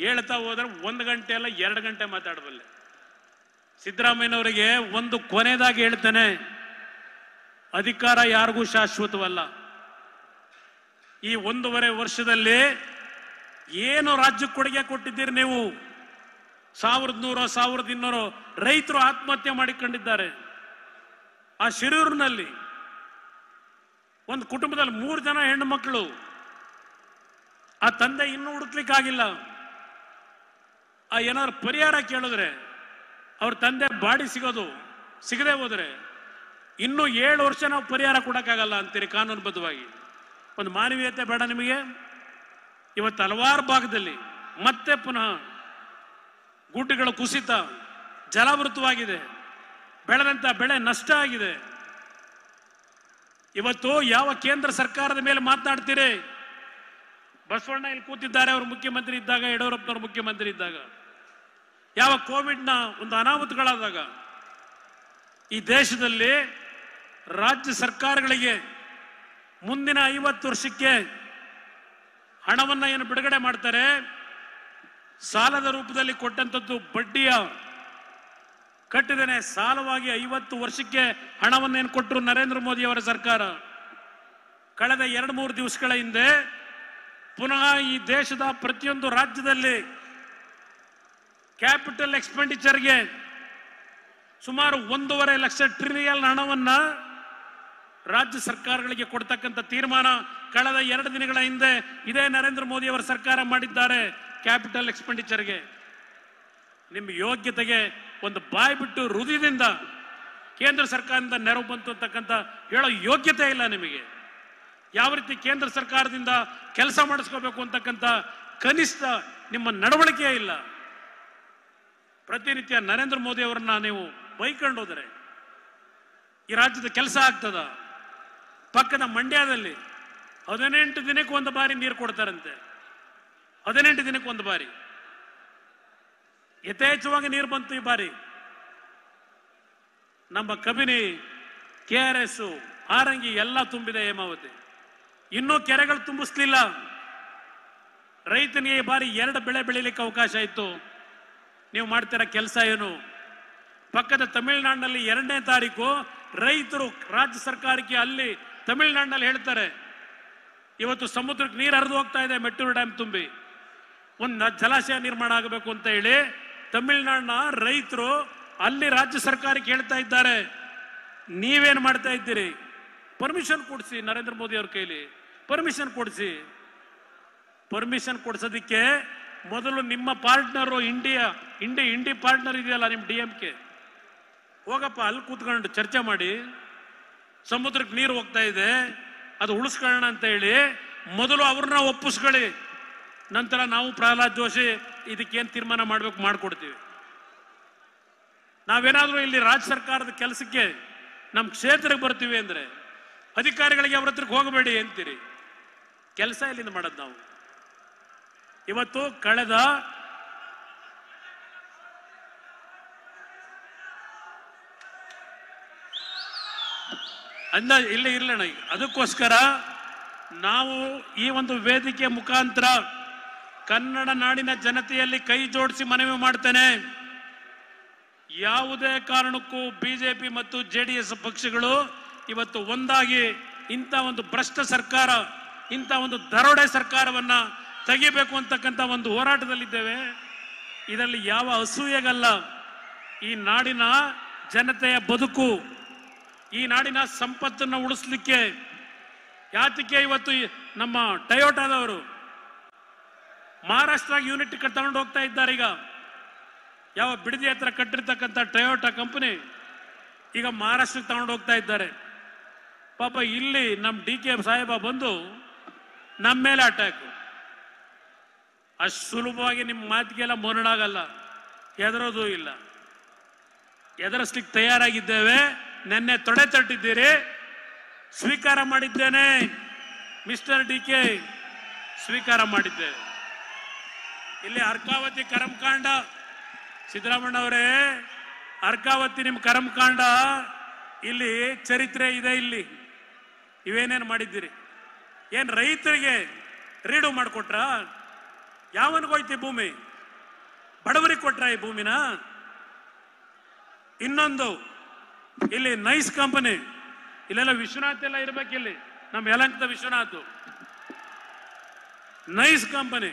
Speaker 1: ಹೇಳ್ತಾ ಹೋದ್ರೆ ಒಂದು ಗಂಟೆ ಅಲ್ಲ ಎರಡು ಗಂಟೆ ಮಾತಾಡಬಲ್ಲೆ ಸಿದ್ದರಾಮಯ್ಯನವರಿಗೆ ಒಂದು ಕೊನೆಯದಾಗಿ ಹೇಳ್ತಾನೆ ಅಧಿಕಾರ ಯಾರಿಗೂ ಶಾಶ್ವತವಲ್ಲ ಈ ಒಂದೂವರೆ ವರ್ಷದಲ್ಲಿ ಏನು ರಾಜ್ಯ ಕೊಡುಗೆ ಕೊಟ್ಟಿದ್ದೀರಿ ನೀವು ಸಾವಿರದ ನೂರೋ ಸಾವಿರದ ಇನ್ನೂರು ರೈತರು ಆತ್ಮಹತ್ಯೆ ಮಾಡಿಕೊಂಡಿದ್ದಾರೆ ಆ ಶಿರೂರಿನಲ್ಲಿ ಒಂದು ಕುಟುಂಬದಲ್ಲಿ ಮೂರು ಜನ ಹೆಣ್ಣು ಮಕ್ಕಳು ಆ ತಂದೆ ಇನ್ನೂ ಹುಡುಕ್ಲಿಕ್ಕಾಗಿಲ್ಲ ಆ ಏನಾದ್ರು ಪರಿಹಾರ ಕೇಳಿದ್ರೆ ಅವ್ರ ತಂದೆ ಬಾಡಿ ಸಿಗೋದು ಸಿಗದೆ ಹೋದ್ರೆ ಇನ್ನೂ ಏಳು ವರ್ಷ ನಾವು ಪರಿಹಾರ ಕೊಡೋಕ್ಕಾಗಲ್ಲ ಅಂತೀರಿ ಕಾನೂನುಬದ್ಧವಾಗಿ ಒಂದು ಮಾನವೀಯತೆ ಬೇಡ ನಿಮಗೆ ಇವತ್ತು ಹಲವಾರು ಭಾಗದಲ್ಲಿ ಮತ್ತೆ ಪುನಃ ಗುಡ್ಡಗಳು ಕುಸಿತ ಜಲಾವೃತವಾಗಿದೆ ಬೆಳೆದಂಥ ಬೆಳೆ ನಷ್ಟ ಆಗಿದೆ ಇವತ್ತು ಯಾವ ಕೇಂದ್ರ ಸರ್ಕಾರದ ಮೇಲೆ ಮಾತನಾಡ್ತೀರಿ ಬಸವಣ್ಣ ಇಲ್ಲಿ ಕೂತಿದ್ದಾರೆ ಅವರು ಮುಖ್ಯಮಂತ್ರಿ ಇದ್ದಾಗ ಯಡಿಯೂರಪ್ಪನವರು ಮುಖ್ಯಮಂತ್ರಿ ಇದ್ದಾಗ ಯಾವ ಕೋವಿಡ್ನ ಒಂದು ಅನಾಹುತಗಳಾದಾಗ ಈ ದೇಶದಲ್ಲಿ ರಾಜ್ಯ ಸರ್ಕಾರಗಳಿಗೆ ಮುಂದಿನ ಐವತ್ತು ವರ್ಷಕ್ಕೆ ಹಣವನ್ನು ಏನು ಬಿಡುಗಡೆ ಮಾಡ್ತಾರೆ ಸಾಲದ ರೂಪದಲ್ಲಿ ಕೊಟ್ಟಂಥದ್ದು ಬಡ್ಡಿಯ ಕಟ್ಟಿದನೆ ಸಾಲವಾಗಿ ಐವತ್ತು ವರ್ಷಕ್ಕೆ ಏನು ಕೊಟ್ಟರು ನರೇಂದ್ರ ಮೋದಿ ಅವರ ಸರ್ಕಾರ ಕಳೆದ ಎರಡು ಮೂರು ದಿವಸಗಳ ಹಿಂದೆ ಪುನಃ ಈ ದೇಶದ ಪ್ರತಿಯೊಂದು ರಾಜ್ಯದಲ್ಲಿ ಕ್ಯಾಪಿಟಲ್ ಎಕ್ಸ್ಪೆಂಡಿಚರ್ಗೆ ಸುಮಾರು ಒಂದೂವರೆ ಲಕ್ಷ ಟ್ರಿಲಿಯನ್ ಹಣವನ್ನು ರಾಜ್ಯ ಸರ್ಕಾರಗಳಿಗೆ ಕೊಡ್ತಕ್ಕಂಥ ತೀರ್ಮಾನ ಕಳೆದ ಎರಡು ದಿನಗಳ ಹಿಂದೆ ಇದೇ ನರೇಂದ್ರ ಮೋದಿ ಅವರ ಸರ್ಕಾರ ಮಾಡಿದ್ದಾರೆ ಕ್ಯಾಪಿಟಲ್ ಎಕ್ಸ್ಪೆಂಡಿಚರ್ಗೆ ನಿಮ್ಮ ಯೋಗ್ಯತೆಗೆ ಒಂದು ಬಾಯಿ ಬಿಟ್ಟು ಹೃದಯದಿಂದ ಕೇಂದ್ರ ಸರ್ಕಾರದಿಂದ ನೆರವು ಬಂತು ಅಂತಕ್ಕಂಥ ಹೇಳೋ ಯೋಗ್ಯತೆ ಇಲ್ಲ ನಿಮಗೆ ಯಾವ ರೀತಿ ಕೇಂದ್ರ ಸರ್ಕಾರದಿಂದ ಕೆಲಸ ಮಾಡಿಸ್ಕೋಬೇಕು ಅಂತಕ್ಕಂಥ ಕನಿಷ್ಠ ನಿಮ್ಮ ನಡವಳಿಕೆ ಇಲ್ಲ ಪ್ರತಿನಿತ್ಯ ನರೇಂದ್ರ ಮೋದಿ ಅವರನ್ನ ನೀವು ಬೈಕೊಂಡು ಹೋದರೆ ಈ ರಾಜ್ಯದ ಕೆಲಸ ಆಗ್ತದ ಪಕ್ಕದ ಮಂಡ್ಯದಲ್ಲಿ ಹದಿನೆಂಟು ದಿನಕ್ಕೆ ಒಂದು ಬಾರಿ ನೀರು ಕೊಡ್ತಾರಂತೆ ಹದಿನೆಂಟು ದಿನಕ್ಕೆ ಒಂದು ಬಾರಿ ಯಥೇಚ್ಛವಾಗಿ ನೀರು ಬಂತು ಈ ಬಾರಿ ನಮ್ಮ Kabini K R S Harangi ಎಲ್ಲ ತುಂಬಿದೆ ಹೇಮಾವತಿ ಇನ್ನೂ ಕೆರೆಗಳು ತುಂಬಿಸ್ಲಿಲ್ಲ ರೈತನಿಗೆ ಈ ಬಾರಿ ಎರಡು ಬೆಳೆ ಬೆಳಿಲಿಕ್ಕೆ ಅವಕಾಶ ಇತ್ತು ನೀವು ಮಾಡ್ತಿರೋ ಕೆಲಸ ಏನು ಪಕ್ಕದ ತಮಿಳುನಾಡಿನಲ್ಲಿ ಎರಡನೇ ತಾರೀಕು ರೈತರು ರಾಜ್ಯ ಸರ್ಕಾರಕ್ಕೆ ಅಲ್ಲಿ ತಮಿಳುನಾಡಿನಲ್ಲಿ ಹೇಳ್ತಾರೆ ಇವತ್ತು ಸಮುದ್ರಕ್ಕೆ ನೀರು ಹರಿದು ಹೋಗ್ತಾ ಇದೆ ಮೆಟ್ಟೂರು ಡ್ಯಾಮ್ ತುಂಬಿ ಒಂದು ಜಲಾಶಯ ನಿರ್ಮಾಣ ಆಗಬೇಕು ಅಂತ ಹೇಳಿ ತಮಿಳುನಾಡಿನ ರೈತರು ಅಲ್ಲಿ ರಾಜ್ಯ ಸರ್ಕಾರಕ್ಕೆ ಹೇಳ್ತಾ ಇದ್ದಾರೆ ನೀವೇನು ಮಾಡ್ತಾ ಇದ್ದೀರಿ ಪರ್ಮಿಷನ್ ಕೊಡಿಸಿ ನರೇಂದ್ರ ಮೋದಿ ಅವ್ರ ಕೈಲಿ ಪರ್ಮಿಷನ್ ಕೊಡಿಸಿ ಪರ್ಮಿಷನ್ ಕೊಡಿಸೋದಿಕ್ಕೆ ಮೊದಲು ನಿಮ್ಮ ಪಾರ್ಟ್ನರು ಇಂಡಿಯಾ ಇಂಡಿ ಇಂಡಿ ಪಾರ್ಟ್ನರ್ ಇದೆಯಲ್ಲ ನಿಮ್ಮ ಡಿ ಎಂ ಕೆ ಹೋಗಪ್ಪ ಅಲ್ಲಿ ಕೂತ್ಕೊಂಡು ಚರ್ಚೆ ಮಾಡಿ ಸಮುದ್ರಕ್ಕೆ ನೀರು ಹೋಗ್ತಾ ಇದೆ ಅದು ಉಳಿಸ್ಕೊಳ್ಳೋಣ ಅಂತ ಹೇಳಿ ಮೊದಲು ಅವ್ರನ್ನ ಒಪ್ಪಿಸ್ಕೊಳ್ಳಿ ನಂತರ ನಾವು ಪ್ರಹ್ಲಾದ್ ಜೋಶಿ ಇದಕ್ಕೇನು ತೀರ್ಮಾನ ಮಾಡಬೇಕು ಮಾಡಿಕೊಡ್ತೀವಿ ನಾವೇನಾದರೂ ಇಲ್ಲಿ ರಾಜ್ಯ ಸರ್ಕಾರದ ಕೆಲಸಕ್ಕೆ ನಮ್ಮ ಕ್ಷೇತ್ರಕ್ಕೆ ಬರ್ತೀವಿ ಅಂದರೆ ಅಧಿಕಾರಿಗಳಿಗೆ ಅವ್ರ ಹತ್ರಕ್ಕೆ ಹೋಗಬೇಡಿ ಅಂತೀರಿ ಕೆಲಸ ಇಲ್ಲಿಂದ ಮಾಡೋದು ನಾವು ಇವತ್ತು ಕಳೆದ ಅಂದ ಇಲ್ಲಿ ಇಲ್ಲಣ್ಣ ಅದಕ್ಕೋಸ್ಕರ ನಾವು ಈ ಒಂದು ವೇದಿಕೆ ಮುಖಾಂತರ ಕನ್ನಡ ನಾಡಿನ ಜನತೆಯಲ್ಲಿ ಕೈ ಜೋಡಿಸಿ ಮನವಿ ಮಾಡ್ತೇನೆ ಯಾವುದೇ ಕಾರಣಕ್ಕೂ ಬಿಜೆಪಿ ಮತ್ತು ಜೆ ಡಿ ಎಸ್ ಪಕ್ಷಗಳು ಇವತ್ತು ಒಂದಾಗಿ ಇಂಥ ಒಂದು ಭ್ರಷ್ಟ ಸರ್ಕಾರ ಇಂಥ ಒಂದು ದರೋಡೆ ಸರ್ಕಾರವನ್ನು ತೆಗಿಬೇಕು ಅಂತಕ್ಕಂಥ ಒಂದು ಹೋರಾಟದಲ್ಲಿದ್ದೇವೆ ಇದರಲ್ಲಿ ಯಾವ ಅಸೂಯೆಗಲ್ಲ ಈ ನಾಡಿನ ಜನತೆಯ ಬದುಕು ಈ ನಾಡಿನ ಸಂಪತ್ತನ್ನು ಉಳಿಸ್ಲಿಕ್ಕೆ ಯಾತಕ್ಕೆ ಇವತ್ತು ನಮ್ಮ ಟಯೋಟಾದವರು ಮಹಾರಾಷ್ಟ್ರ ಯೂನಿಟ್ ತಗೊಂಡು ಹೋಗ್ತಾ ಇದ್ದಾರೆ ಈಗ ಯಾವ ಬಿಡದಿ ಹತ್ರ ಕಟ್ಟಿರ್ತಕ್ಕಂಥ ಟಯೋಟಾ ಕಂಪನಿ ಈಗ ಮಹಾರಾಷ್ಟ್ರಕ್ಕೆ ತಗೊಂಡು ಹೋಗ್ತಾ ಇದ್ದಾರೆ ಪಾಪ ಇಲ್ಲಿ ನಮ್ಮ ಡಿ ಕೆ ಸಾಹೇಬ ಬಂದು ನಮ್ಮ ಮೇಲೆ ಅಟ್ಯಾಕ್ ಅಷ್ಟು ಸುಲಭವಾಗಿ ನಿಮ್ಮ ಮಾತಿಗೆಲ್ಲ ಮೊರಡಾಗಲ್ಲ ಹೆದರೋದು ಇಲ್ಲ ಎದರಿಸ್ಲಿಕ್ಕೆ ತಯಾರಾಗಿದ್ದೇವೆ ನೆನ್ನೆ ತೊಡೆ ತಟ್ಟಿದ್ದೀರಿ ಸ್ವೀಕಾರ ಮಾಡಿದ್ದೇನೆ ಮಿಸ್ಟರ್ ಡಿ ಕೆ ಸ್ವೀಕಾರ ಮಾಡಿದ್ದೇವೆ ಇಲ್ಲಿ ಅರ್ಕಾವತಿ ಸಿದ್ದರಾಮಣ್ಣ ಅವರೇ ಅರ್ಕಾವತಿ ನಿಮ್ಮ ಕಾಂಡ ಇಲ್ಲಿ ಚರಿತ್ರೆ ಇದೆ ಇಲ್ಲಿ ಇವೇನೇನು ಮಾಡಿದ್ದೀರಿ ಏನು ರೈತರಿಗೆ ರೀಡು ಮಾಡಿಕೊಟ್ರಾ ಯಾವನಿಗೋಯ್ತಿ ಭೂಮಿ ಬಡವರಿಗೆ ಕೊಟ್ರ ಈ ಭೂಮಿನ ಇನ್ನೊಂದು ಇಲ್ಲಿ ನೈಸ್ ಕಂಪನಿ ಇಲ್ಲೆಲ್ಲ ವಿಶ್ವನಾಥ್ ಎಲ್ಲ ಇರ್ಬೇಕು ಇಲ್ಲಿ ನಮ್ಮ ಯಲಂಕದ ವಿಶ್ವನಾಥ್ ನೈಸ್ ಕಂಪನಿ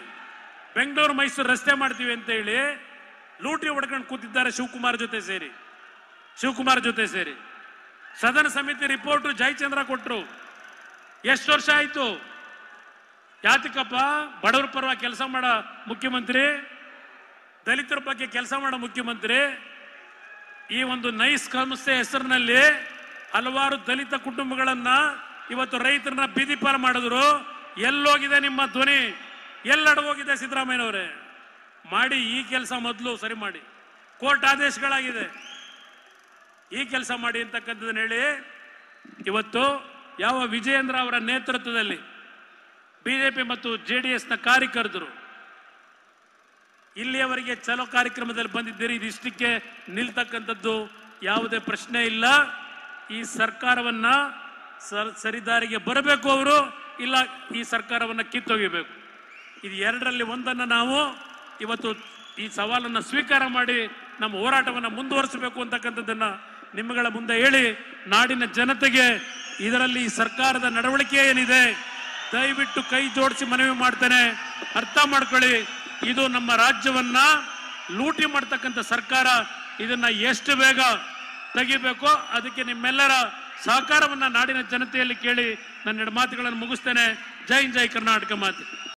Speaker 1: ಬೆಂಗಳೂರು ಮೈಸೂರು ರಸ್ತೆ ಮಾಡ್ತೀವಿ ಅಂತ ಹೇಳಿ ಲೂಟಿ ಹೊಡ್ಕೊಂಡು ಕೂತಿದ್ದಾರೆ ಶಿವಕುಮಾರ್ ಜೊತೆ ಸೇರಿ ಶಿವಕುಮಾರ್ ಜೊತೆ ಸೇರಿ ಸದನ ಸಮಿತಿ ರಿಪೋರ್ಟ್ ಜಯಚಂದ್ರ ಕೊಟ್ಟರು ಎಷ್ಟು ವರ್ಷ ಆಯ್ತು ಯಾತಕ್ಕಪ್ಪ ಬಡವರ ಪರವಾಗಿ ಕೆಲಸ ಮಾಡ ಮುಖ್ಯಮಂತ್ರಿ ದಲಿತರ ಬಗ್ಗೆ ಕೆಲಸ ಮಾಡ ಮುಖ್ಯಮಂತ್ರಿ ಈ ಒಂದು ನೈಸ್ ಸಂಸ್ಥೆ ಹೆಸರಿನಲ್ಲಿ ಹಲವಾರು ದಲಿತ ಕುಟುಂಬಗಳನ್ನ ಇವತ್ತು ರೈತರನ್ನ ಬೀದಿ ಮಾಡಿದ್ರು ಎಲ್ಲೋಗಿದೆ ನಿಮ್ಮ ಧ್ವನಿ ಸಿದ್ದರಾಮಯ್ಯ ಅವರೇ ಮಾಡಿ ಈ ಕೆಲಸ ಮೊದಲು ಸರಿ ಮಾಡಿ ಕೋರ್ಟ್ ಆದೇಶಗಳಾಗಿದೆ ಈ ಕೆಲಸ ಮಾಡಿ ಅಂತಕ್ಕಂಥದ್ದನ್ನು ಹೇಳಿ ಇವತ್ತು ಯಾವ ವಿಜಯೇಂದ್ರ ಅವರ ನೇತೃತ್ವದಲ್ಲಿ ಬಿಜೆಪಿ ಮತ್ತು ಜೆ ಡಿ ಎಸ್ನ ಕಾರ್ಯಕರ್ತರು ಇಲ್ಲಿಯವರೆಗೆ ಚಲೋ ಕಾರ್ಯಕ್ರಮದಲ್ಲಿ ಬಂದಿದ್ದೀರಿ ಇದಿಷ್ಟಕ್ಕೆ ನಿಲ್ತಕ್ಕಂಥದ್ದು ಯಾವುದೇ ಪ್ರಶ್ನೆ ಇಲ್ಲ ಈ ಸರ್ಕಾರವನ್ನ ಸರಿದಾರಿಗೆ ಬರಬೇಕು ಅವರು ಇಲ್ಲ ಈ ಸರ್ಕಾರವನ್ನು ಕಿತ್ತೊಗಿಬೇಕು ಇದು ಎರಡರಲ್ಲಿ ಒಂದನ್ನು ನಾವು ಇವತ್ತು ಈ ಸವಾಲನ್ನು ಸ್ವೀಕಾರ ಮಾಡಿ ನಮ್ಮ ಹೋರಾಟವನ್ನು ಮುಂದುವರಿಸಬೇಕು ಅಂತಕ್ಕಂಥದ್ದನ್ನು ನಿಮ್ಮಗಳ ಮುಂದೆ ಹೇಳಿ ನಾಡಿನ ಜನತೆಗೆ ಇದರಲ್ಲಿ ಈ ಸರ್ಕಾರದ ನಡವಳಿಕೆ ಏನಿದೆ ದಯವಿಟ್ಟು ಕೈ ಜೋಡಿಸಿ ಮನವಿ ಮಾಡ್ತೇನೆ ಅರ್ಥ ಮಾಡ್ಕೊಳ್ಳಿ ಇದು ನಮ್ಮ ರಾಜ್ಯವನ್ನ ಲೂಟಿ ಮಾಡ್ತಕ್ಕಂಥ ಸರ್ಕಾರ ಇದನ್ನ ಎಷ್ಟು ಬೇಗ ತೆಗಿಬೇಕೋ ಅದಕ್ಕೆ ನಿಮ್ಮೆಲ್ಲರ ಸಹಕಾರವನ್ನ ನಾಡಿನ ಜನತೆಯಲ್ಲಿ ಕೇಳಿ ನನ್ನ ಮಾತುಗಳನ್ನು ಮುಗಿಸ್ತೇನೆ ಜೈ ಜೈ ಕರ್ನಾಟಕ ಮಾತೆ